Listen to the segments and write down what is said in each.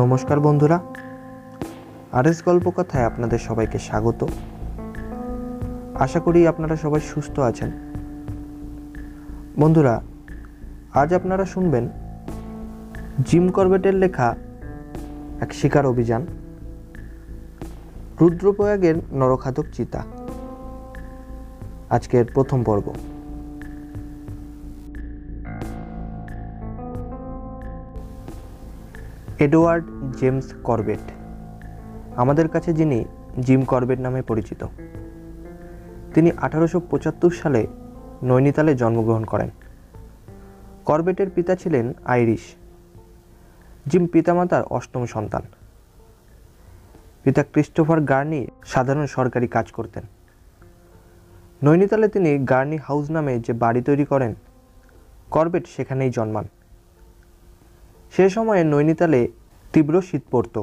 নমস্কার বন্ধুরা আরএস গল্প কথায় আপনাদের সবাইকে স্বাগত আশা করি আপনারা সবাই সুস্থ আছেন বন্ধুরা আজ আপনারা শুনবেন জিম করবেটের লেখা এক শিকার অভিযান রুদ্রপ্রয়াগের নরখাতক চিতা আজকের প্রথম পর্ব এডওয়ার্ড জেমস করবেট আমাদের কাছে যিনি জিম করবেট নামে পরিচিত তিনি আঠারোশো সালে নৈনিতালে জন্মগ্রহণ করেন করবেটের পিতা ছিলেন আইরিশ জিম পিতামাতার অষ্টম সন্তান পিতা ক্রিস্টোফার গার্নি সাধারণ সরকারি কাজ করতেন নৈনিতালে তিনি গার্নি হাউস নামে যে বাড়ি তৈরি করেন করবেট সেখানেই জন্মান সে সময়ে নৈনিতালে তীব্র শীত পড়ত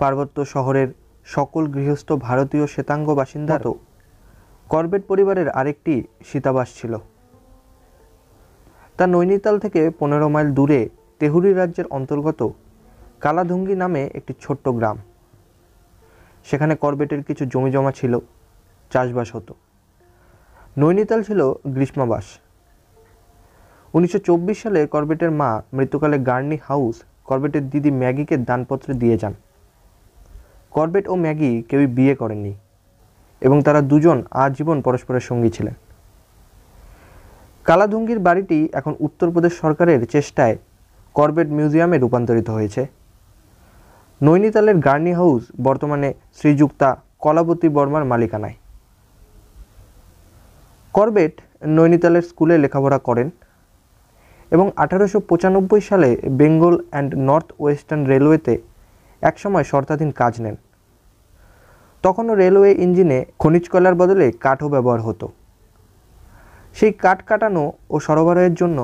পার্বত্য শহরের সকল গৃহস্থ ভারতীয় শ্বেতাঙ্গ বাসিন্দা তো করবেট পরিবারের আরেকটি শীতাবাস ছিল তা নৈনিতাল থেকে পনেরো মাইল দূরে তেহুরি রাজ্যের অন্তর্গত কালাধুঙ্গি নামে একটি ছোট্ট গ্রাম সেখানে করবেটের কিছু জমিজমা ছিল চাষবাস হতো নৈনিতাল ছিল গ্রীষ্মাবাস উনিশশো সালে করবেটের মা মৃত্যুকালে গার্নি হাউস করবেটের দিদি ম্যাগিকে দানপত্রে দিয়ে যান করবেট ও ম্যাগি কেউই বিয়ে করেননি এবং তারা দুজন আজীবন পরস্পরের সঙ্গী ছিলেন কালাধুঙ্গির বাড়িটি এখন উত্তরপ্রদেশ সরকারের চেষ্টায় করবেট মিউজিয়ামে রূপান্তরিত হয়েছে নৈনিতালের গার্নি হাউস বর্তমানে শ্রীযুক্তা কলাবতী বর্মার মালিকানায় করবেট নৈনিতালের স্কুলে লেখাপড়া করেন এবং আঠারোশো সালে বেঙ্গল অ্যান্ড নর্থ ওয়েস্টার্ন রেলওয়েতে একসময় শর্তাধীন কাজ নেন তখনও রেলওয়ে ইঞ্জিনে খনিজ কয়লার বদলে কাঠও ব্যবহার হতো সেই কাঠ কাটানো ও সরবরাহের জন্য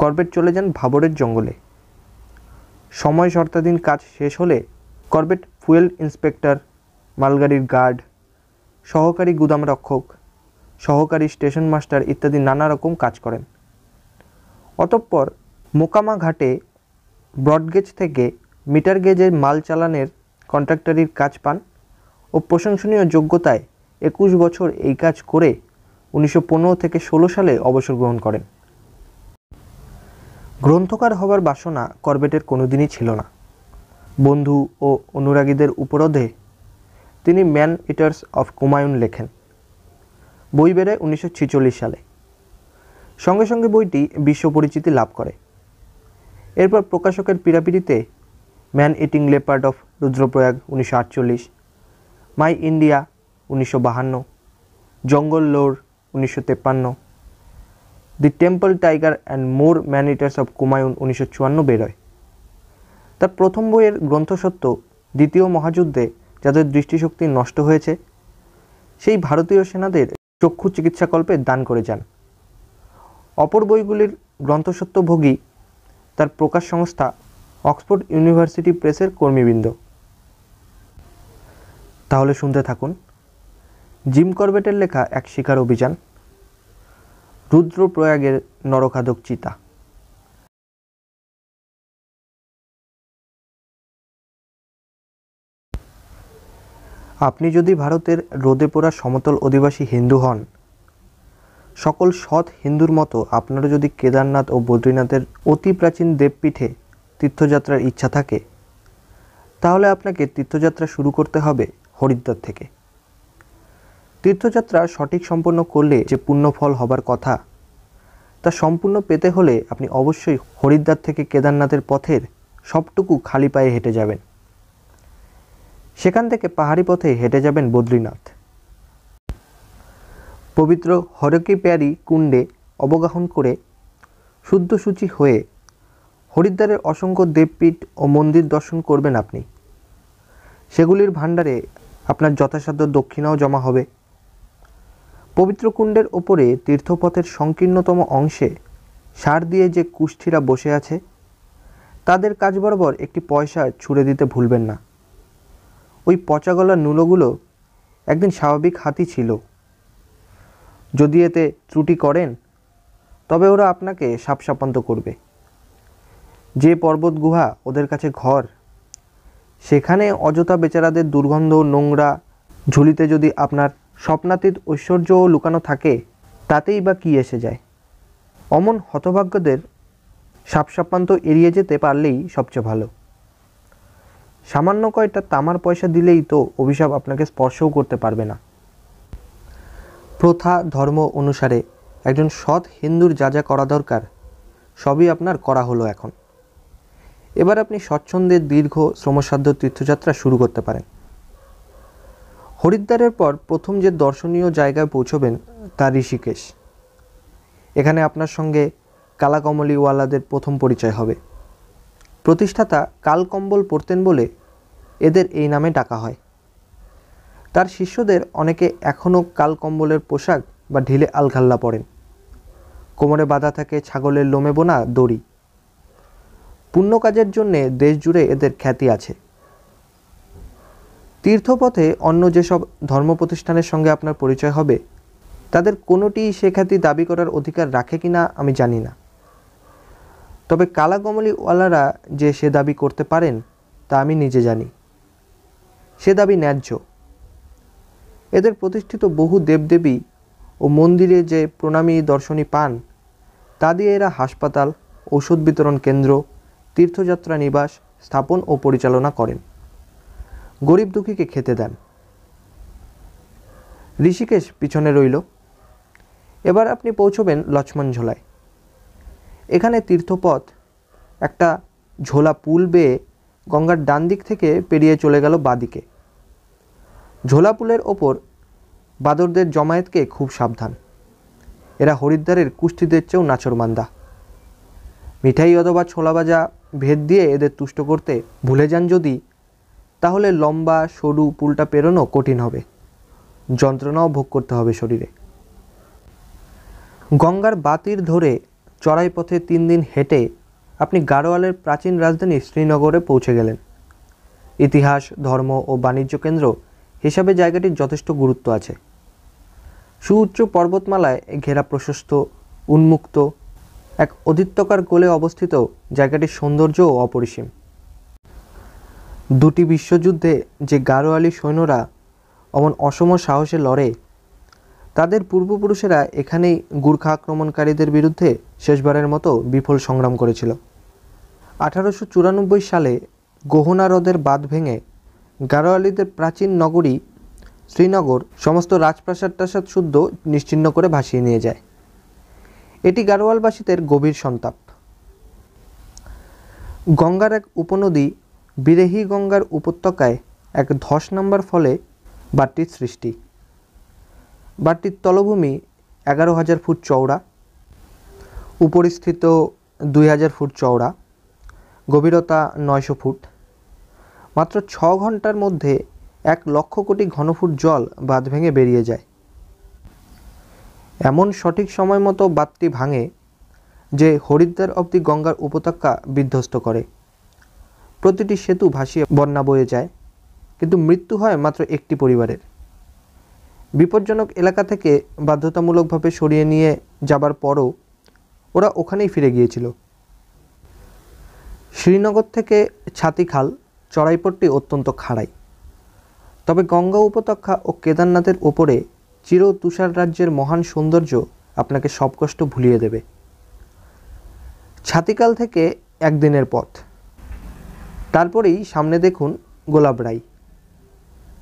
করবেট চলে যান ভাবরের জঙ্গলে সময় শর্তাধীন কাজ শেষ হলে করবেট ফুয়েল ইন্সপেক্টর মালগাড়ির গার্ড সহকারী গুদাম রক্ষক সহকারী স্টেশন মাস্টার ইত্যাদি নানা রকম কাজ করেন অতঃপর মোকামা ঘাটে ব্রডগেজ থেকে মিটার গেজের মাল চালানের কন্ট্রাক্টরির কাজ পান ও প্রশংসনীয় যোগ্যতায় একুশ বছর এই কাজ করে উনিশশো থেকে ষোলো সালে অবসর গ্রহণ করেন গ্রন্থকার হবার বাসনা করবেটের কোনোদিনই ছিল না বন্ধু ও অনুরাগীদের উপরোধে তিনি ম্যান ইটার্স অফ কুমায়ুন লেখেন বই বেড়ে উনিশশো সালে সঙ্গে সঙ্গে বইটি বিশ্ব পরিচিতি লাভ করে এরপর প্রকাশকের পিড়াপিড়িতে man eating leopard of Rudraprayag উনিশশো আটচল্লিশ মাই ইন্ডিয়া উনিশশো বাহান্ন জঙ্গল লোর উনিশশো তেপান্ন the temple tiger and more man eaters of Kumaon উনিশশো চুয়ান্ন বেরোয় তার প্রথম বইয়ের গ্রন্থসত্ত্ব দ্বিতীয় মহাযুদ্ধে যাদের দৃষ্টিশক্তি নষ্ট হয়েছে সেই ভারতীয় সেনাদের চক্ষু চিকিৎসাকল্পে দান করে যান অপর বইগুলির গ্রন্থসত্ত্বভোগী তার প্রকাশ সংস্থা অক্সফোর্ড ইউনিভার্সিটি প্রেসের কর্মীবৃন্দ তাহলে শুনতে থাকুন জিম করবেটের লেখা এক শিকার অভিযান রুদ্র প্রয়াগের নরখাদক চিতা আপনি যদি ভারতের রোদে পোড়া সমতল অধিবাসী হিন্দু হন সকল সৎ হিন্দুর মতো আপনারও যদি কেদারনাথ ও বদ্রীনাথের অতি প্রাচীন দেবপীঠে তীর্থযাত্রার ইচ্ছা থাকে তাহলে আপনাকে তীর্থযাত্রা শুরু করতে হবে হরিদ্বার থেকে তীর্থযাত্রা সঠিক সম্পন্ন করলে যে পুণ্যফল হবার কথা তা সম্পূর্ণ পেতে হলে আপনি অবশ্যই হরিদ্বার থেকে কেদারনাথের পথের সবটুকু খালি পায়ে হেঁটে যাবেন সেখান থেকে পাহাড়ি পথে হেঁটে যাবেন বদ্রীনাথ পবিত্র হরকে প্যারি কুণ্ডে অবগাহন করে শুদ্ধসূচি হয়ে হরিদ্বারের অসংখ্য দেবপীঠ ও মন্দির দর্শন করবেন আপনি সেগুলির ভাণ্ডারে আপনার যথাসাধ্য দক্ষিণাও জমা হবে পবিত্র কুণ্ডের ওপরে তীর্থপথের সংকীর্ণতম অংশে সার দিয়ে যে কুষ্ঠিরা বসে আছে তাদের কাজ বরাবর একটি পয়সা ছুড়ে দিতে ভুলবেন না ওই পচা গলার নুলোগুলো একদিন স্বাভাবিক হাতি ছিল যদি এতে ত্রুটি করেন তবে ওরা আপনাকে সাপসাপান্ত করবে যে পর্বত গুহা ওদের কাছে ঘর সেখানে অযথা বেচারাদের দুর্গন্ধ নোংরা ঝুলিতে যদি আপনার স্বপ্নাতীত ঐশ্বর্য লুকানো থাকে তাতেই বা কী এসে যায় অমন হতভাগ্যদের সাপসাপান্ত এড়িয়ে যেতে পারলেই সবচেয়ে ভালো সামান্য কয়টা তামার পয়সা দিলেই তো অভিশাপ আপনাকে স্পর্শও করতে পারবে না প্রথা ধর্ম অনুসারে একজন সৎ হিন্দুর যা যা করা দরকার সবই আপনার করা হলো এখন এবার আপনি স্বচ্ছন্দের দীর্ঘ শ্রমসাধ্য তীর্থযাত্রা শুরু করতে পারেন হরিদ্বারের পর প্রথম যে দর্শনীয় জায়গায় পৌঁছবেন তা ঋষিকেশ এখানে আপনার সঙ্গে কালাকমলিওয়ালাদের প্রথম পরিচয় হবে প্রতিষ্ঠাতা কালকম্বল পরতেন বলে এদের এই নামে ডাকা হয় তার শিষ্যদের অনেকে এখনও কাল কম্বলের পোশাক বা ঢিলে আলখাল্লা পরেন কোমরে বাঁধা থাকে ছাগলের লোমে বোনা দড়ি পুণ্য কাজের জন্যে দেশ জুড়ে এদের খ্যাতি আছে তীর্থপথে অন্য যেসব ধর্ম প্রতিষ্ঠানের সঙ্গে আপনার পরিচয় হবে তাদের কোনোটিই সে খ্যাতি দাবি করার অধিকার রাখে কি না আমি জানি না তবে কালাগমলিওয়ালারা যে সে দাবি করতে পারেন তা আমি নিজে জানি সে দাবি ন্যায্য এদের প্রতিষ্ঠিত বহু দেবদেবী ও মন্দিরে যে প্রণামী দর্শনী পান তা দিয়ে এরা হাসপাতাল ওষুধ বিতরণ কেন্দ্র তীর্থযাত্রা নিবাস স্থাপন ও পরিচালনা করেন গরিব দুঃখীকে খেতে দেন ঋষিকেশ পিছনে রইল এবার আপনি পৌঁছবেন লক্ষ্মণ ঝোলায় এখানে তীর্থপথ একটা ঝোলা পুল বেয়ে গঙ্গার ডান দিক থেকে পেরিয়ে চলে গেল বাদিকে ঝোলাপুলের ওপর বাদরদের জমায়েতকে খুব সাবধান এরা হরিদ্বারের কুষ্টিদের চেয়েও নাচরমান্দা মিঠাই অথবা ছোলা ভাজা ভেদ দিয়ে এদের তুষ্ট করতে ভুলে যান যদি তাহলে লম্বা সরু পুলটা পেরোনো কঠিন হবে যন্ত্রণাও ভোগ করতে হবে শরীরে গঙ্গার বাতির ধরে চড়াই পথে তিন দিন হেঁটে আপনি গাড়োয়ালের প্রাচীন রাজধানী শ্রীনগরে পৌঁছে গেলেন ইতিহাস ধর্ম ও বাণিজ্য কেন্দ্র হিসাবে জায়গাটির যথেষ্ট গুরুত্ব আছে সুউচ্চ পর্বতমালায় ঘেরা প্রশস্ত উন্মুক্ত এক অধিত্যকার কোলে অবস্থিত জায়গাটির সৌন্দর্যও অপরিসীম দুটি বিশ্বযুদ্ধে যে গারোয়ালি সৈন্যরা অমন অসম সাহসে লড়ে তাদের পূর্বপুরুষেরা এখানেই গুর্খা আক্রমণকারীদের বিরুদ্ধে শেষবারের মতো বিফল সংগ্রাম করেছিল আঠারোশো চুরানব্বই সালে গহনা হ্রদের বাঁধ ভেঙে গারোয়ালিদের প্রাচীন নগরী শ্রীনগর সমস্ত রাজপ্রাসাদ টাসাদ শুদ্ধ নিশ্চিহ্ন করে ভাসিয়ে নিয়ে যায় এটি গারোয়ালবাসীদের গভীর সন্তাপ গঙ্গার এক উপনদী বিরেহি গঙ্গার উপত্যকায় এক ধস নাম্বার ফলে বাটটির সৃষ্টি বাটটির তলভূমি এগারো হাজার ফুট চওড়া উপরিস্থিত দুই হাজার ফুট চওড়া গভীরতা নয়শো ফুট মাত্র ছ ঘন্টার মধ্যে এক লক্ষ কোটি ঘনফুট জল বাঁধ ভেঙে বেরিয়ে যায় এমন সঠিক সময় মতো বাঁধটি ভাঙে যে হরিদ্বার অব্দি গঙ্গার উপত্যকা বিধ্বস্ত করে প্রতিটি সেতু ভাসিয়ে বন্যা বয়ে যায় কিন্তু মৃত্যু হয় মাত্র একটি পরিবারের বিপজ্জনক এলাকা থেকে বাধ্যতামূলকভাবে সরিয়ে নিয়ে যাবার পরও ওরা ওখানেই ফিরে গিয়েছিল শ্রীনগর থেকে ছাতিখাল চড়াইপট্টি অত্যন্ত খাড়াই তবে গঙ্গা উপত্যকা ও কেদারনাথের ওপরে চির তুষার রাজ্যের মহান সৌন্দর্য আপনাকে সব কষ্ট ভুলিয়ে দেবে ছাতিকাল থেকে একদিনের পথ তারপরেই সামনে দেখুন গোলাপ রাই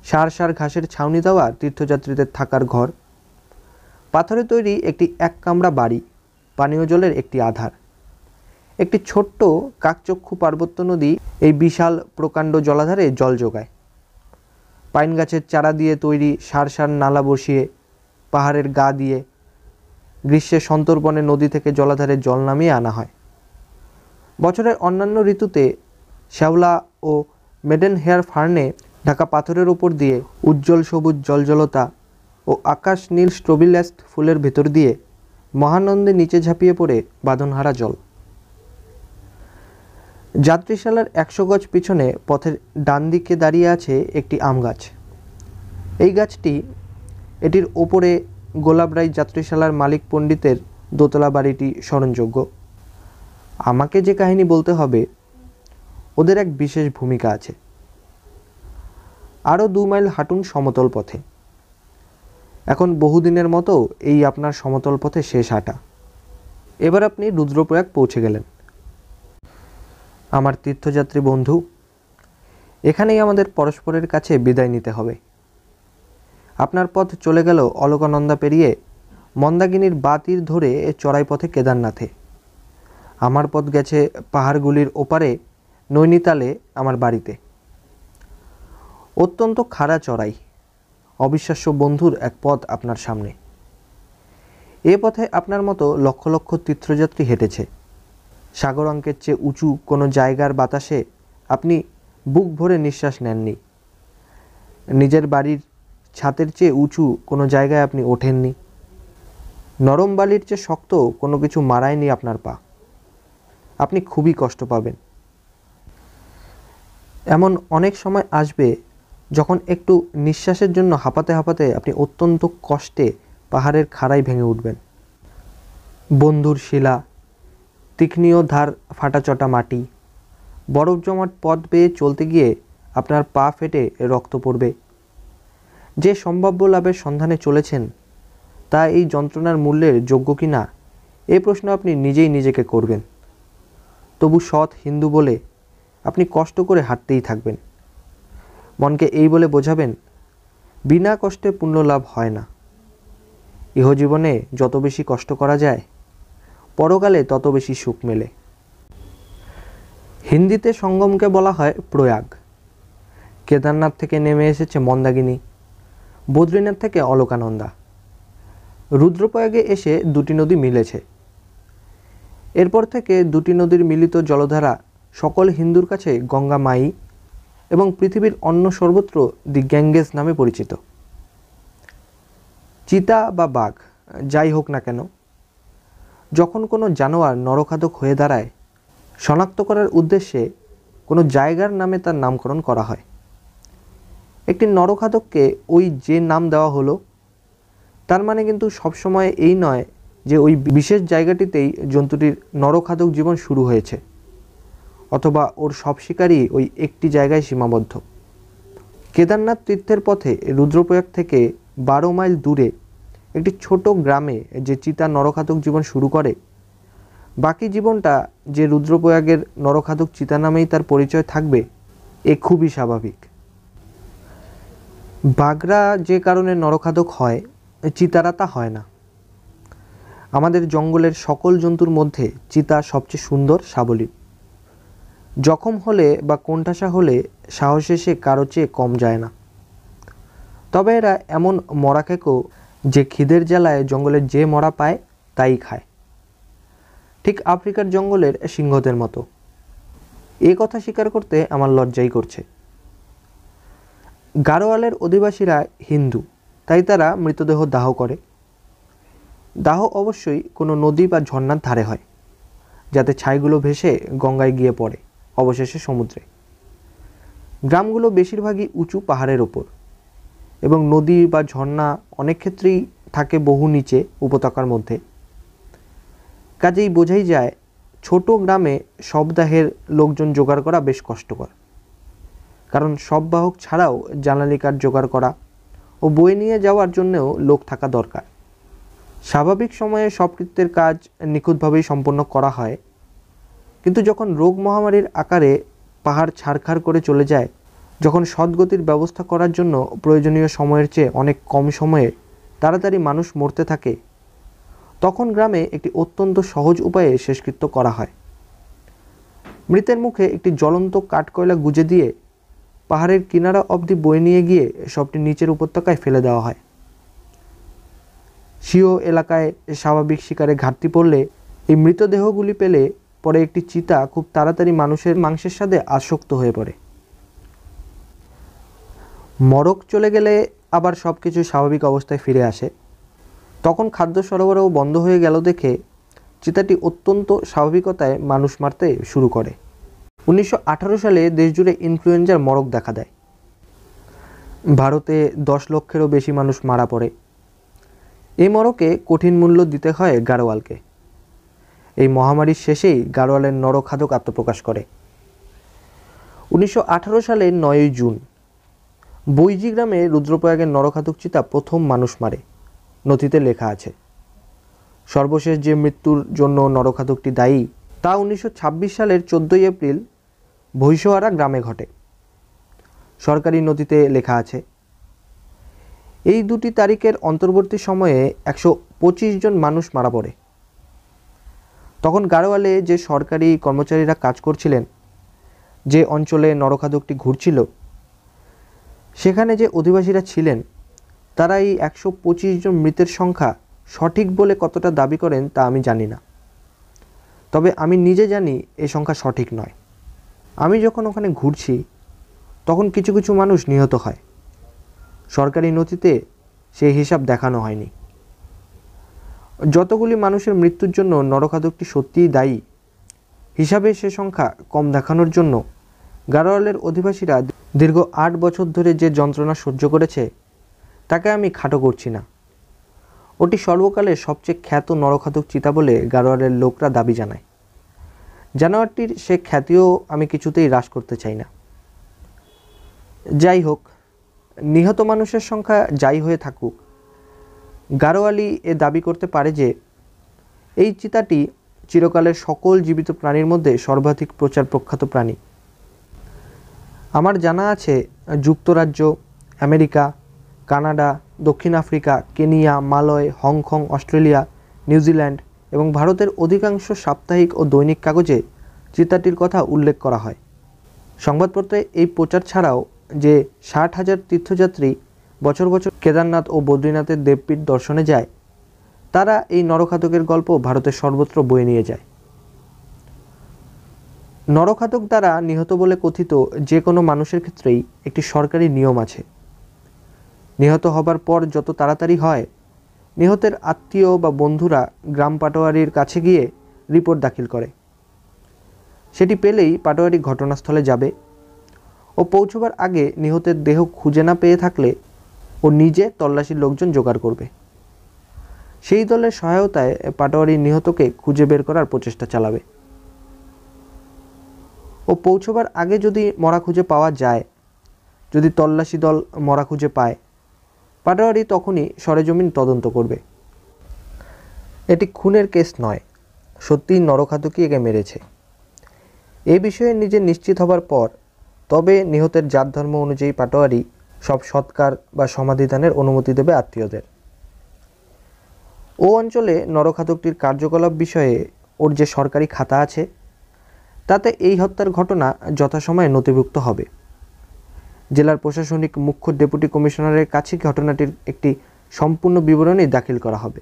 সার সার ঘাসের ছাউনি দেওয়া তীর্থযাত্রীদের থাকার ঘর পাথরে তৈরি একটি এক কামরা বাড়ি পানীয় জলের একটি আধার একটি ছোট্ট কাকচক্ষু পার্বত্য নদী এই বিশাল প্রকাণ্ড জলাধারে জল যোগায় পাইন গাছের চারা দিয়ে তৈরি সার সার নালা বসিয়ে পাহাড়ের গা দিয়ে গ্রীষ্মে সন্তর্পণে নদী থেকে জলাধারে জল নামিয়ে আনা হয় বছরের অন্যান্য ঋতুতে শ্যাওলা ও মেডেন হেয়ার ফার্নে ঢাকা পাথরের ওপর দিয়ে উজ্জ্বল সবুজ জলজলতা ও আকাশ নীল স্ট্রবিল্যাস্ট ফুলের ভেতর দিয়ে মহানন্দে নিচে ঝাঁপিয়ে পড়ে বাঁধনহারা জল যাত্রীশালার একশো গজ পিছনে পথের ডান দিকে দাঁড়িয়ে আছে একটি আম গাছ এই গাছটি এটির ওপরে গোলাপ রাই যাত্রীশালার মালিক পণ্ডিতের দোতলা বাড়িটি স্মরণযোগ্য আমাকে যে কাহিনী বলতে হবে ওদের এক বিশেষ ভূমিকা আছে আরও দু মাইল হাঁটুন সমতল পথে এখন বহুদিনের মতো এই আপনার সমতল পথে শেষ হাঁটা এবার আপনি রুদ্রপ্রয়াগ পৌঁছে গেলেন আমার তীর্থযাত্রী বন্ধু এখানেই আমাদের পরস্পরের কাছে বিদায় নিতে হবে আপনার পথ চলে গেল অলকানন্দা পেরিয়ে মন্দাগিনীর বাতির ধরে চড়াই পথে কেদারনাথে আমার পথ গেছে পাহাড়গুলির ওপারে নৈনিতালে আমার বাড়িতে অত্যন্ত খাড়া চড়াই অবিশ্বাস্য বন্ধুর এক পথ আপনার সামনে এ পথে আপনার মতো লক্ষ লক্ষ তীর্থযাত্রী হেঁটেছে সাগর অঙ্কের চেয়ে উঁচু কোনো জায়গার বাতাসে আপনি বুক ভরে নিঃশ্বাস নেননি নিজের বাড়ির ছাতের চেয়ে উঁচু কোনো জায়গায় আপনি ওঠেননি নরম বালির চেয়ে শক্ত কোনো কিছু মারায়নি আপনার পা আপনি খুবই কষ্ট পাবেন এমন অনেক সময় আসবে যখন একটু নিঃশ্বাসের জন্য হাঁপাতে হাঁপাতে আপনি অত্যন্ত কষ্টে পাহাড়ের খাড়াই ভেঙে উঠবেন বন্ধুর শিলা তীক্ষ্ণীয় ধার ফাটাচটা মাটি বরফ জমাট পথ বেয়ে চলতে গিয়ে আপনার পা ফেটে রক্ত পড়বে যে সম্ভাব্য লাভের সন্ধানে চলেছেন তা এই যন্ত্রণার মূল্যের যোগ্য কি না এ প্রশ্ন আপনি নিজেই নিজেকে করবেন তবু সৎ হিন্দু বলে আপনি কষ্ট করে হাঁটতেই থাকবেন মনকে এই বলে বোঝাবেন বিনা কষ্টে পুণ্য লাভ হয় না ইহজীবনে যত বেশি কষ্ট করা যায় পরকালে তত বেশি সুখ মেলে হিন্দিতে সঙ্গমকে বলা হয় প্রয়াগ কেদারনাথ থেকে নেমে এসেছে মন্দাগিনী বদ্রীনাথ থেকে অলোকানন্দা রুদ্রপ্রয়াগে এসে দুটি নদী মিলেছে এরপর থেকে দুটি নদীর মিলিত জলধারা সকল হিন্দুর কাছে গঙ্গা মাই এবং পৃথিবীর অন্য সর্বত্র দি গ্যাঙ্গেজ নামে পরিচিত চিতা বা বাঘ যাই হোক না কেন যখন কোনো জানোয়ার নরখাদক হয়ে দাঁড়ায় শনাক্ত করার উদ্দেশ্যে কোনো জায়গার নামে তার নামকরণ করা হয় একটি নরখাদককে ওই যে নাম দেওয়া হলো তার মানে কিন্তু সবসময় এই নয় যে ওই বিশেষ জায়গাটিতেই জন্তুটির নরখাদক জীবন শুরু হয়েছে অথবা ওর সব শিকারই ওই একটি জায়গায় সীমাবদ্ধ কেদারনাথ তীর্থের পথে রুদ্রপ্রয়াগ থেকে বারো মাইল দূরে একটি ছোট গ্রামে যে চিতা নরখাতক জীবন শুরু করে বাকি জীবনটা যে রুদ্রপ্রয়াগের নরখাতক চিতা নামেই তার পরিচয় থাকবে এ খুবই স্বাভাবিক বাগরা যে কারণে নরখাতক হয় চিতারা তা হয় না আমাদের জঙ্গলের সকল জন্তুর মধ্যে চিতা সবচেয়ে সুন্দর সাবলীল জখম হলে বা কোণঠাসা হলে সাহসে সে কারো চেয়ে কম যায় না তবে এরা এমন মরাকেকেও যে খিদের জ্বালায় জঙ্গলের যে মরা পায় তাই খায় ঠিক আফ্রিকার জঙ্গলের সিংহদের মতো এ কথা স্বীকার করতে আমার লজ্জাই করছে গারোয়ালের অধিবাসীরা হিন্দু তাই তারা মৃতদেহ দাহ করে দাহ অবশ্যই কোনো নদী বা ঝর্ণার ধারে হয় যাতে ছাইগুলো ভেসে গঙ্গায় গিয়ে পড়ে অবশেষে সমুদ্রে গ্রামগুলো বেশিরভাগই উঁচু পাহাড়ের ওপর এবং নদী বা ঝর্ণা অনেক ক্ষেত্রেই থাকে বহু নিচে উপত্যকার মধ্যে কাজেই বোঝাই যায় ছোট গ্রামে শবদাহের লোকজন জোগাড় করা বেশ কষ্টকর কারণ শববাহক ছাড়াও জ্বালানি কাঠ জোগাড় করা ও বই নিয়ে যাওয়ার জন্যেও লোক থাকা দরকার স্বাভাবিক সময়ে সবকৃত্যের কাজ নিখুঁতভাবেই সম্পন্ন করা হয় কিন্তু যখন রোগ মহামারীর আকারে পাহাড় ছাড়খাড় করে চলে যায় যখন সদ্গতির ব্যবস্থা করার জন্য প্রয়োজনীয় সময়ের চেয়ে অনেক কম সময়ে তাড়াতাড়ি মানুষ মরতে থাকে তখন গ্রামে একটি অত্যন্ত সহজ উপায়ে শেষকৃত্য করা হয় মৃতের মুখে একটি জ্বলন্ত কাঠকয়লা গুজে দিয়ে পাহাড়ের কিনারা অবধি বয়ে নিয়ে গিয়ে সবটি নিচের উপত্যকায় ফেলে দেওয়া হয় সিও এলাকায় স্বাভাবিক শিকারে ঘাটতি পড়লে এই মৃতদেহগুলি পেলে পরে একটি চিতা খুব তাড়াতাড়ি মানুষের মাংসের সাথে আসক্ত হয়ে পড়ে মরক চলে গেলে আবার সব কিছু স্বাভাবিক অবস্থায় ফিরে আসে তখন খাদ্য সরবরাহ বন্ধ হয়ে গেল দেখে চিতাটি অত্যন্ত স্বাভাবিকতায় মানুষ মারতে শুরু করে উনিশশো সালে দেশজুড়ে ইনফ্লুয়েঞ্জার মরক দেখা দেয় ভারতে দশ লক্ষেরও বেশি মানুষ মারা পড়ে এই মরকে কঠিন মূল্য দিতে হয় গাড়োয়ালকে এই মহামারীর শেষেই গাড়োয়ালের নরখাদক আত্মপ্রকাশ করে উনিশশো সালে নয়ই জুন বৈজি গ্রামে রুদ্রপ্রয়াগের নরখাতক চিতা প্রথম মানুষ মারে নথিতে লেখা আছে সর্বশেষ যে মৃত্যুর জন্য নরখাতকটি দায়ী তা উনিশশো সালের চোদ্দোই এপ্রিল ভৈসোয়ারা গ্রামে ঘটে সরকারি নথিতে লেখা আছে এই দুটি তারিখের অন্তর্বর্তী সময়ে একশো পঁচিশ জন মানুষ মারা পড়ে তখন গাড়োয়ালে যে সরকারি কর্মচারীরা কাজ করছিলেন যে অঞ্চলে নরখাদকটি ঘুরছিল সেখানে যে অধিবাসীরা ছিলেন তারা এই একশো পঁচিশ জন মৃতের সংখ্যা সঠিক বলে কতটা দাবি করেন তা আমি জানি না তবে আমি নিজে জানি এ সংখ্যা সঠিক নয় আমি যখন ওখানে ঘুরছি তখন কিছু কিছু মানুষ নিহত হয় সরকারি নথিতে সেই হিসাব দেখানো হয়নি যতগুলি মানুষের মৃত্যুর জন্য নরখাদকটি সত্যিই দায়ী হিসাবে সে সংখ্যা কম দেখানোর জন্য গাড়োয়ালের অধিবাসীরা দীর্ঘ আট বছর ধরে যে যন্ত্রণা সহ্য করেছে তাকে আমি খাটো করছি না ওটি সর্বকালের সবচেয়ে খ্যাত নরখাতক চিতা বলে গারোয়ারের লোকরা দাবি জানায় জানোয়ারটির সে খ্যাতিও আমি কিছুতেই হ্রাস করতে চাই না যাই হোক নিহত মানুষের সংখ্যা যাই হয়ে থাকুক গারোয়ালি এ দাবি করতে পারে যে এই চিতাটি চিরকালের সকল জীবিত প্রাণীর মধ্যে সর্বাধিক প্রচার প্রখ্যাত প্রাণী আমার জানা আছে যুক্তরাজ্য আমেরিকা কানাডা দক্ষিণ Africa Kenya Malay Hong Kong Australia New Zealand এবং ভারতের অধিকাংশ সাপ্তাহিক ও দৈনিক কাগজে চিতাটির কথা উল্লেখ করা হয় সংবাদপত্রে এই প্রচার ছাড়াও যে ষাট হাজার তীর্থযাত্রী বছর বছর কেদারনাথ ও বদ্রীনাথের দেবপীঠ দর্শনে যায় তারা এই নরখাতকের গল্প ভারতের সর্বত্র বয়ে নিয়ে যায় নরখাতক দ্বারা নিহত বলে কথিত যে কোনো মানুষের ক্ষেত্রেই একটি সরকারি নিয়ম আছে নিহত হবার পর যত তাড়াতাড়ি হয় নিহতের আত্মীয় বা বন্ধুরা গ্রাম পাটোয়ারির কাছে গিয়ে রিপোর্ট দাখিল করে সেটি পেলেই পাটোয়ারি ঘটনাস্থলে যাবে ও পৌঁছবার আগে নিহতের দেহ খুঁজে না পেয়ে থাকলে ও নিজে তল্লাশির লোকজন জোগাড় করবে সেই দলের সহায়তায় পাটোয়ারি নিহতকে খুঁজে বের করার প্রচেষ্টা চালাবে ও পৌঁছবার আগে যদি মরা খুঁজে পাওয়া যায় যদি তল্লাশি দল মরা খুঁজে পায় পাটোয়ারি তখনই সরেজমিন তদন্ত করবে এটি খুনের কেস নয় সত্যিই নরখাতকি একে মেরেছে এ বিষয়ে নিজে নিশ্চিত হবার পর তবে নিহতের জাত ধর্ম অনুযায়ী পাটোয়ারি সব সৎকার বা সমাধিদানের অনুমতি দেবে আত্মীয়দের ও অঞ্চলে নরখাতকটির কার্যকলাপ বিষয়ে ওর যে সরকারি খাতা আছে তাতে এই হত্যার ঘটনা যথাসময়ে নথিভুক্ত হবে জেলার প্রশাসনিক মুখ্য ডেপুটি কমিশনারের কাছে ঘটনাটির একটি সম্পূর্ণ বিবরণী দাখিল করা হবে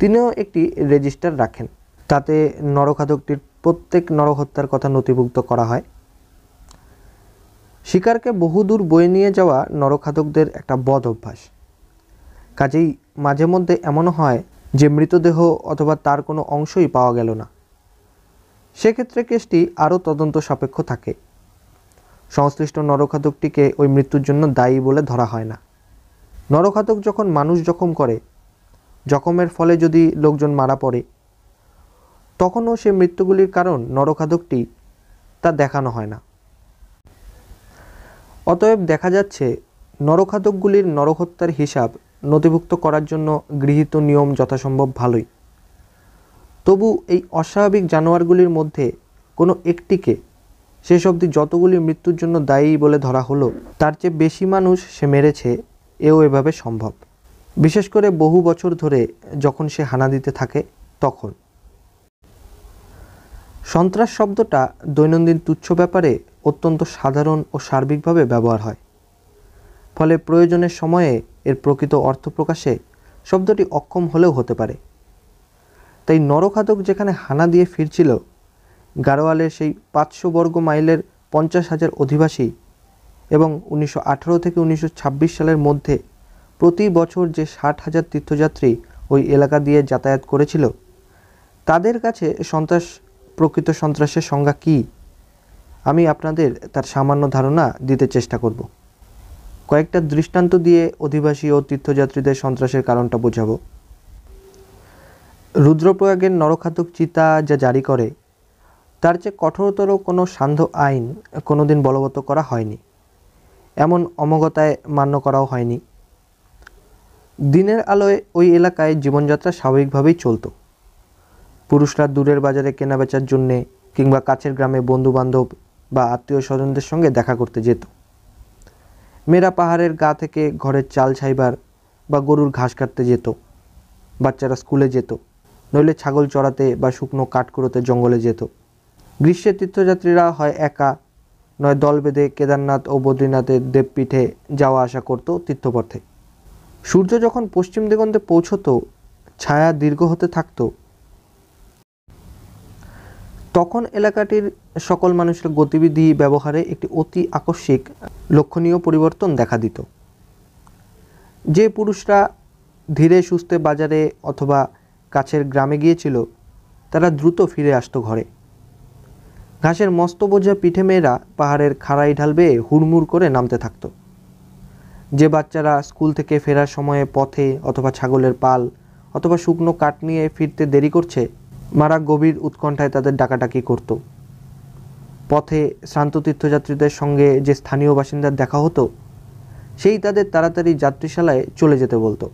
তিনিও একটি রেজিস্টার রাখেন তাতে নরখাদকটির প্রত্যেক নরহত্যার কথা নথিভুক্ত করা হয় শিকারকে বহুদূর বয়ে নিয়ে যাওয়া নরখাদকদের একটা বদ অভ্যাস কাজেই মাঝে মধ্যে এমনও হয় যে মৃতদেহ অথবা তার কোনো অংশই পাওয়া গেল না সেক্ষেত্রে কেসটি আরও তদন্ত সাপেক্ষ থাকে সংশ্লিষ্ট নরখাদকটিকে ওই মৃত্যুর জন্য দায়ী বলে ধরা হয় না নরখাদক যখন মানুষ জখম করে জখমের ফলে যদি লোকজন মারা পড়ে তখনও সে মৃত্যুগুলির কারণ নরখাদকটি তা দেখানো হয় না অতএব দেখা যাচ্ছে নরখাদকগুলির নরহত্যার হিসাব নথিভুক্ত করার জন্য গৃহীত নিয়ম যথাসম্ভব ভালোই তবু এই অস্বাভাবিক জানোয়ারগুলির মধ্যে কোনো একটিকে শেষ অবধি যতগুলি মৃত্যুর জন্য দায়ী বলে ধরা হলো তার চেয়ে বেশি মানুষ সে মেরেছে এও এভাবে সম্ভব বিশেষ করে বহু বছর ধরে যখন সে হানা দিতে থাকে তখন সন্ত্রাস শব্দটা দৈনন্দিন তুচ্ছ ব্যাপারে অত্যন্ত সাধারণ ও সার্বিকভাবে ব্যবহার হয় ফলে প্রয়োজনের সময়ে এর প্রকৃত অর্থ প্রকাশে শব্দটি অক্ষম হলেও হতে পারে তাই নরখাদক যেখানে হানা দিয়ে ফিরছিল গাড়োয়ালের সেই পাঁচশো বর্গ মাইলের পঞ্চাশ হাজার অধিবাসী এবং উনিশশো থেকে উনিশশো সালের মধ্যে প্রতি বছর যে ষাট হাজার তীর্থযাত্রী ওই এলাকা দিয়ে যাতায়াত করেছিল তাদের কাছে সন্ত্রাস প্রকৃত সন্ত্রাসের সংজ্ঞা কী আমি আপনাদের তার সামান্য ধারণা দিতে চেষ্টা করব কয়েকটা দৃষ্টান্ত দিয়ে অধিবাসী ও তীর্থযাত্রীদের সন্ত্রাসের কারণটা বোঝাবো রুদ্রপ্রয়াগের নরখাতক চিতা যা জারি করে তার চেয়ে কঠোরতর কোনো সান্ধ্য আইন কোনোদিন বলবৎ করা হয়নি এমন অমগতায় মান্য করাও হয়নি দিনের আলোয় ওই এলাকায় জীবনযাত্রা স্বাভাবিকভাবেই চলত পুরুষরা দূরের বাজারে কেনাবেচার জন্যে কিংবা কাছের গ্রামে বন্ধুবান্ধব বা আত্মীয় স্বজনদের সঙ্গে দেখা করতে যেত মেয়েরা পাহাড়ের গা থেকে ঘরের চাল ছাইবার বা গরুর ঘাস কাটতে যেত বাচ্চারা স্কুলে যেত নইলে ছাগল চড়াতে বা শুকনো কাঠ কুড়োতে জঙ্গলে যেত গ্রীষ্মে তীর্থযাত্রীরা হয় একা নয় দল বেঁধে কেদারনাথ ও বদ্রীনাথের দেবপীঠে যাওয়া আসা করত তীর্থপথে সূর্য যখন পশ্চিম দিগন্তে পৌঁছত ছায়া দীর্ঘ হতে থাকত তখন এলাকাটির সকল মানুষের গতিবিধি ব্যবহারে একটি অতি আকস্মিক লক্ষণীয় পরিবর্তন দেখা দিত যে পুরুষরা ধীরে সুস্থে বাজারে অথবা কাছের গ্রামে গিয়েছিল তারা দ্রুত ফিরে আসতো ঘরে ঘাসের মস্ত বোঝা পিঠে মেয়েরা পাহাড়ের খাড়াই ঢাল বেয়ে হুড়মুড় করে নামতে থাকত যে বাচ্চারা স্কুল থেকে ফেরার সময়ে পথে অথবা ছাগলের পাল অথবা শুকনো কাঠ নিয়ে ফিরতে দেরি করছে মারা গভীর উৎকণ্ঠায় তাদের ডাকাডাকি করত পথে শ্রান্ত তীর্থযাত্রীদের সঙ্গে যে স্থানীয় বাসিন্দার দেখা হতো সেই তাদের তাড়াতাড়ি যাত্রীশালায় চলে যেতে বলতো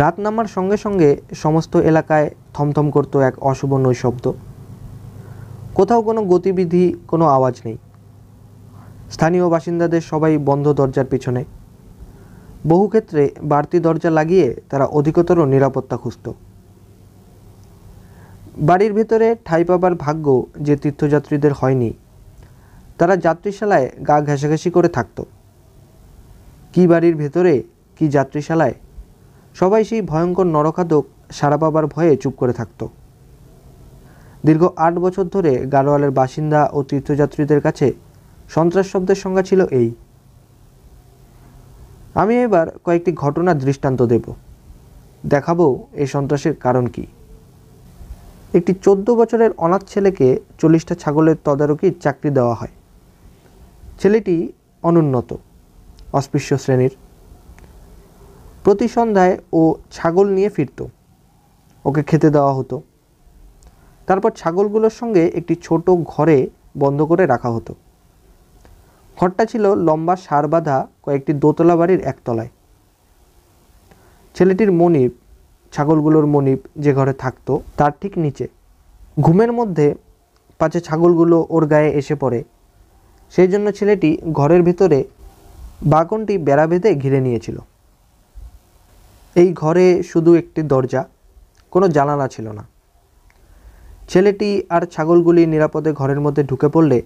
রাত নামার সঙ্গে সঙ্গে সমস্ত এলাকায় থমথম করত এক অশুভ নৈশব্দ কোথাও কোনো গতিবিধি কোনো আওয়াজ নেই স্থানীয় বাসিন্দাদের সবাই বন্ধ দরজার পিছনে বহু ক্ষেত্রে বাড়তি দরজা লাগিয়ে তারা অধিকতর নিরাপত্তা খুঁজত বাড়ির ভেতরে ঠাই পাবার ভাগ্য যে তীর্থযাত্রীদের হয়নি তারা যাত্রীশালায় গা ঘেঁষাঘেঁষি করে থাকত কি বাড়ির ভেতরে কি যাত্রীশালায় সবাই সেই ভয়ঙ্কর নরখাদক সারা পাবার ভয়ে চুপ করে থাকত দীর্ঘ আট বছর ধরে গাড়োয়ালের বাসিন্দা ও তীর্থযাত্রীদের কাছে সন্ত্রাস শব্দের সংজ্ঞা ছিল এই আমি এবার কয়েকটি ঘটনার দৃষ্টান্ত দেব দেখাবো এই সন্ত্রাসের কারণ কি একটি চোদ্দ বছরের অনাথ ছেলেকে চল্লিশটা ছাগলের তদারকির চাকরি দেওয়া হয় ছেলেটি অনুন্নত অস্পৃশ্য শ্রেণীর প্রতি সন্ধ্যায় ও ছাগল নিয়ে ফিরত ওকে খেতে দেওয়া হতো তারপর ছাগলগুলোর সঙ্গে একটি ছোট ঘরে বন্ধ করে রাখা হতো ঘরটা ছিল লম্বা সার বাঁধা কয়েকটি দোতলা বাড়ির একতলায় ছেলেটির মনিব ছাগলগুলোর মনিব যে ঘরে থাকতো তার ঠিক নিচে ঘুমের মধ্যে পাছে ছাগলগুলো ওর গায়ে এসে পড়ে সেই জন্য ছেলেটি ঘরের ভিতরে বাকনটি বেড়া বেঁধে ঘিরে নিয়েছিল এই ঘরে শুধু একটি দরজা কোনো জানালা ছিল না ছেলেটি আর ছাগলগুলি নিরাপদে ঘরের মধ্যে ঢুকে পড়লে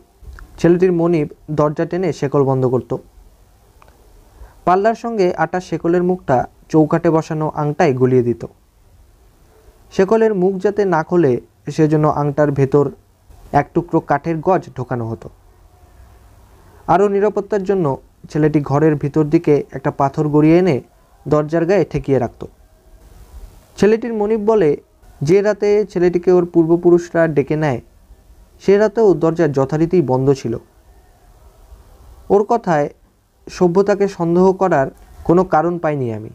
ছেলেটির মনিব দরজা টেনে শেকল বন্ধ করত পাল্লার সঙ্গে আটা শেকলের মুখটা চৌকাটে বসানো আংটায় গুলিয়ে দিত শেকলের মুখ যাতে না খোলে সেজন্য আংটার ভেতর এক টুকরো কাঠের গজ ঢোকানো হতো আরও নিরাপত্তার জন্য ছেলেটি ঘরের ভিতর দিকে একটা পাথর গড়িয়ে এনে দরজার গায়ে ঠেকিয়ে রাখত ছেলেটির মনিব বলে যে রাতে ছেলেটিকে ওর পূর্বপুরুষরা ডেকে নেয় সে রাতেও দরজা যথারীতি বন্ধ ছিল ওর কথায় সভ্যতাকে সন্দেহ করার কোনো কারণ পাইনি আমি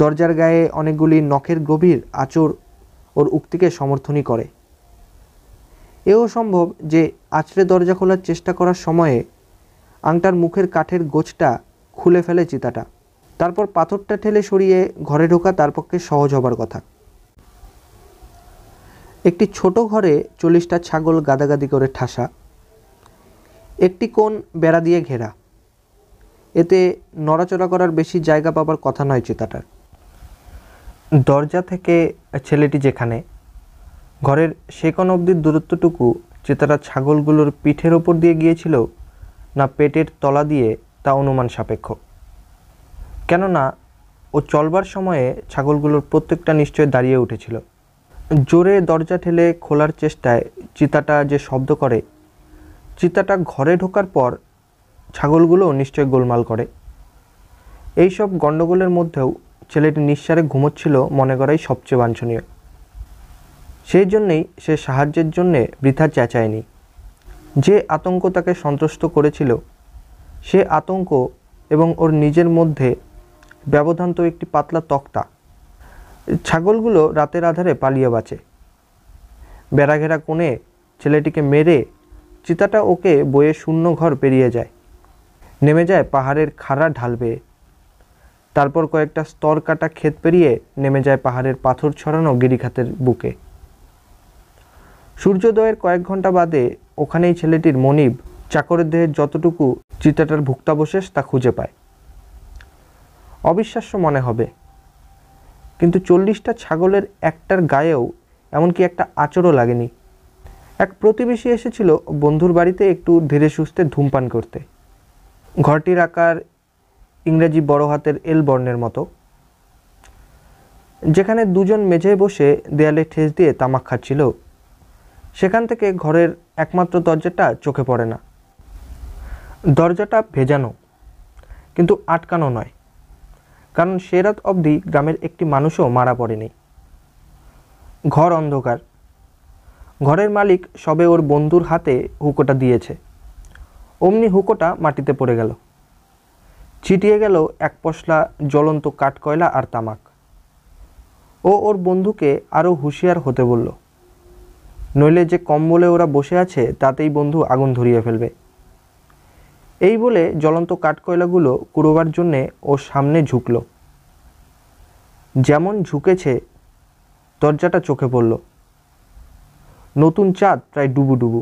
দরজার গায়ে অনেকগুলি নখের গভীর আচর ওর উক্তিকে সমর্থনই করে এও সম্ভব যে আছড়ে দরজা খোলার চেষ্টা করার সময়ে আংটার মুখের কাঠের গোছটা খুলে ফেলে চিতাটা তারপর পাথরটা ঠেলে সরিয়ে ঘরে ঢোকা তার পক্ষে সহজ হবার কথা একটি ছোট ঘরে চল্লিশটা ছাগল গাদাগাদি করে ঠাসা একটি কোণ বেড়া দিয়ে ঘেরা এতে নড়াচড়া করার বেশি জায়গা পাবার কথা নয় চেতাটার দরজা থেকে ছেলেটি যেখানে ঘরের সে কোন অবধির দূরত্বটুকু চেতারা ছাগলগুলোর পিঠের ওপর দিয়ে গিয়েছিল না পেটের তলা দিয়ে তা অনুমান সাপেক্ষ কেননা ও চলবার সময়ে ছাগলগুলোর প্রত্যেকটা নিশ্চয় দাঁড়িয়ে উঠেছিল জোরে দরজা ঠেলে খোলার চেষ্টায় চিতাটা যে শব্দ করে চিতাটা ঘরে ঢোকার পর ছাগলগুলো নিশ্চয় গোলমাল করে এইসব গণ্ডগোলের মধ্যেও ছেলেটি নিঃসারে ঘুমোচ্ছিল মনে করাই সবচেয়ে বাঞ্ছনীয় সেই জন্যেই সে সাহায্যের জন্যে বৃথা চেঁচায়নি যে আতঙ্ক তাকে সন্ত্রস্ত করেছিল সে আতঙ্ক এবং ওর নিজের মধ্যে ব্যবধান তো একটি পাতলা তক্তা ছাগলগুলো রাতের আধারে পালিয়ে বাঁচে বেড়াঘেরা কোণে ছেলেটিকে মেরে চিতাটা ওকে বয়ে শূন্য ঘর পেরিয়ে যায় নেমে যায় পাহাড়ের খাড়া ঢাল বেয়ে তারপর কয়েকটা স্তর কাটা ক্ষেত পেরিয়ে নেমে যায় পাহাড়ের পাথর ছড়ানো গিরিখাতের বুকে সূর্যোদয়ের কয়েক ঘন্টা বাদে ওখানেই ছেলেটির মনিব চাকরের দেহের যতটুকু চিতাটার ভুক্তাবশেষ তা খুঁজে পায় অবিশ্বাস্য মনে হবে কিন্তু চল্লিশটা ছাগলের একটার গায়েও এমনকি একটা আচরও লাগেনি এক প্রতিবেশী এসেছিল বন্ধুর বাড়িতে একটু ধীরে সুস্থে ধূমপান করতে ঘরটির আকার ইংরেজি বড় হাতের এল বর্ণের মতো যেখানে দুজন মেঝেয় বসে দেয়ালে ঠেস দিয়ে তামাক খাচ্ছিল সেখান থেকে ঘরের একমাত্র দরজাটা চোখে পড়ে না দরজাটা ভেজানো কিন্তু আটকানো নয় কারণ সে রাত অবধি গ্রামের একটি মানুষও মারা পড়েনি ঘর অন্ধকার ঘরের মালিক সবে ওর বন্ধুর হাতে হুকোটা দিয়েছে অমনি হুকোটা মাটিতে পড়ে গেল ছিটিয়ে গেল এক পশলা জ্বলন্ত কাঠকয়লা আর তামাক ও ওর বন্ধুকে আরও হুঁশিয়ার হতে বলল নইলে যে কম্বলে ওরা বসে আছে তাতেই বন্ধু আগুন ধরিয়ে ফেলবে এই বলে জ্বলন্ত কাঠকয়লাগুলো কুড়োবার জন্যে ও সামনে ঝুঁকল যেমন ঝুঁকেছে দরজাটা চোখে পড়ল নতুন চাঁদ প্রায় ডুবু ডুবু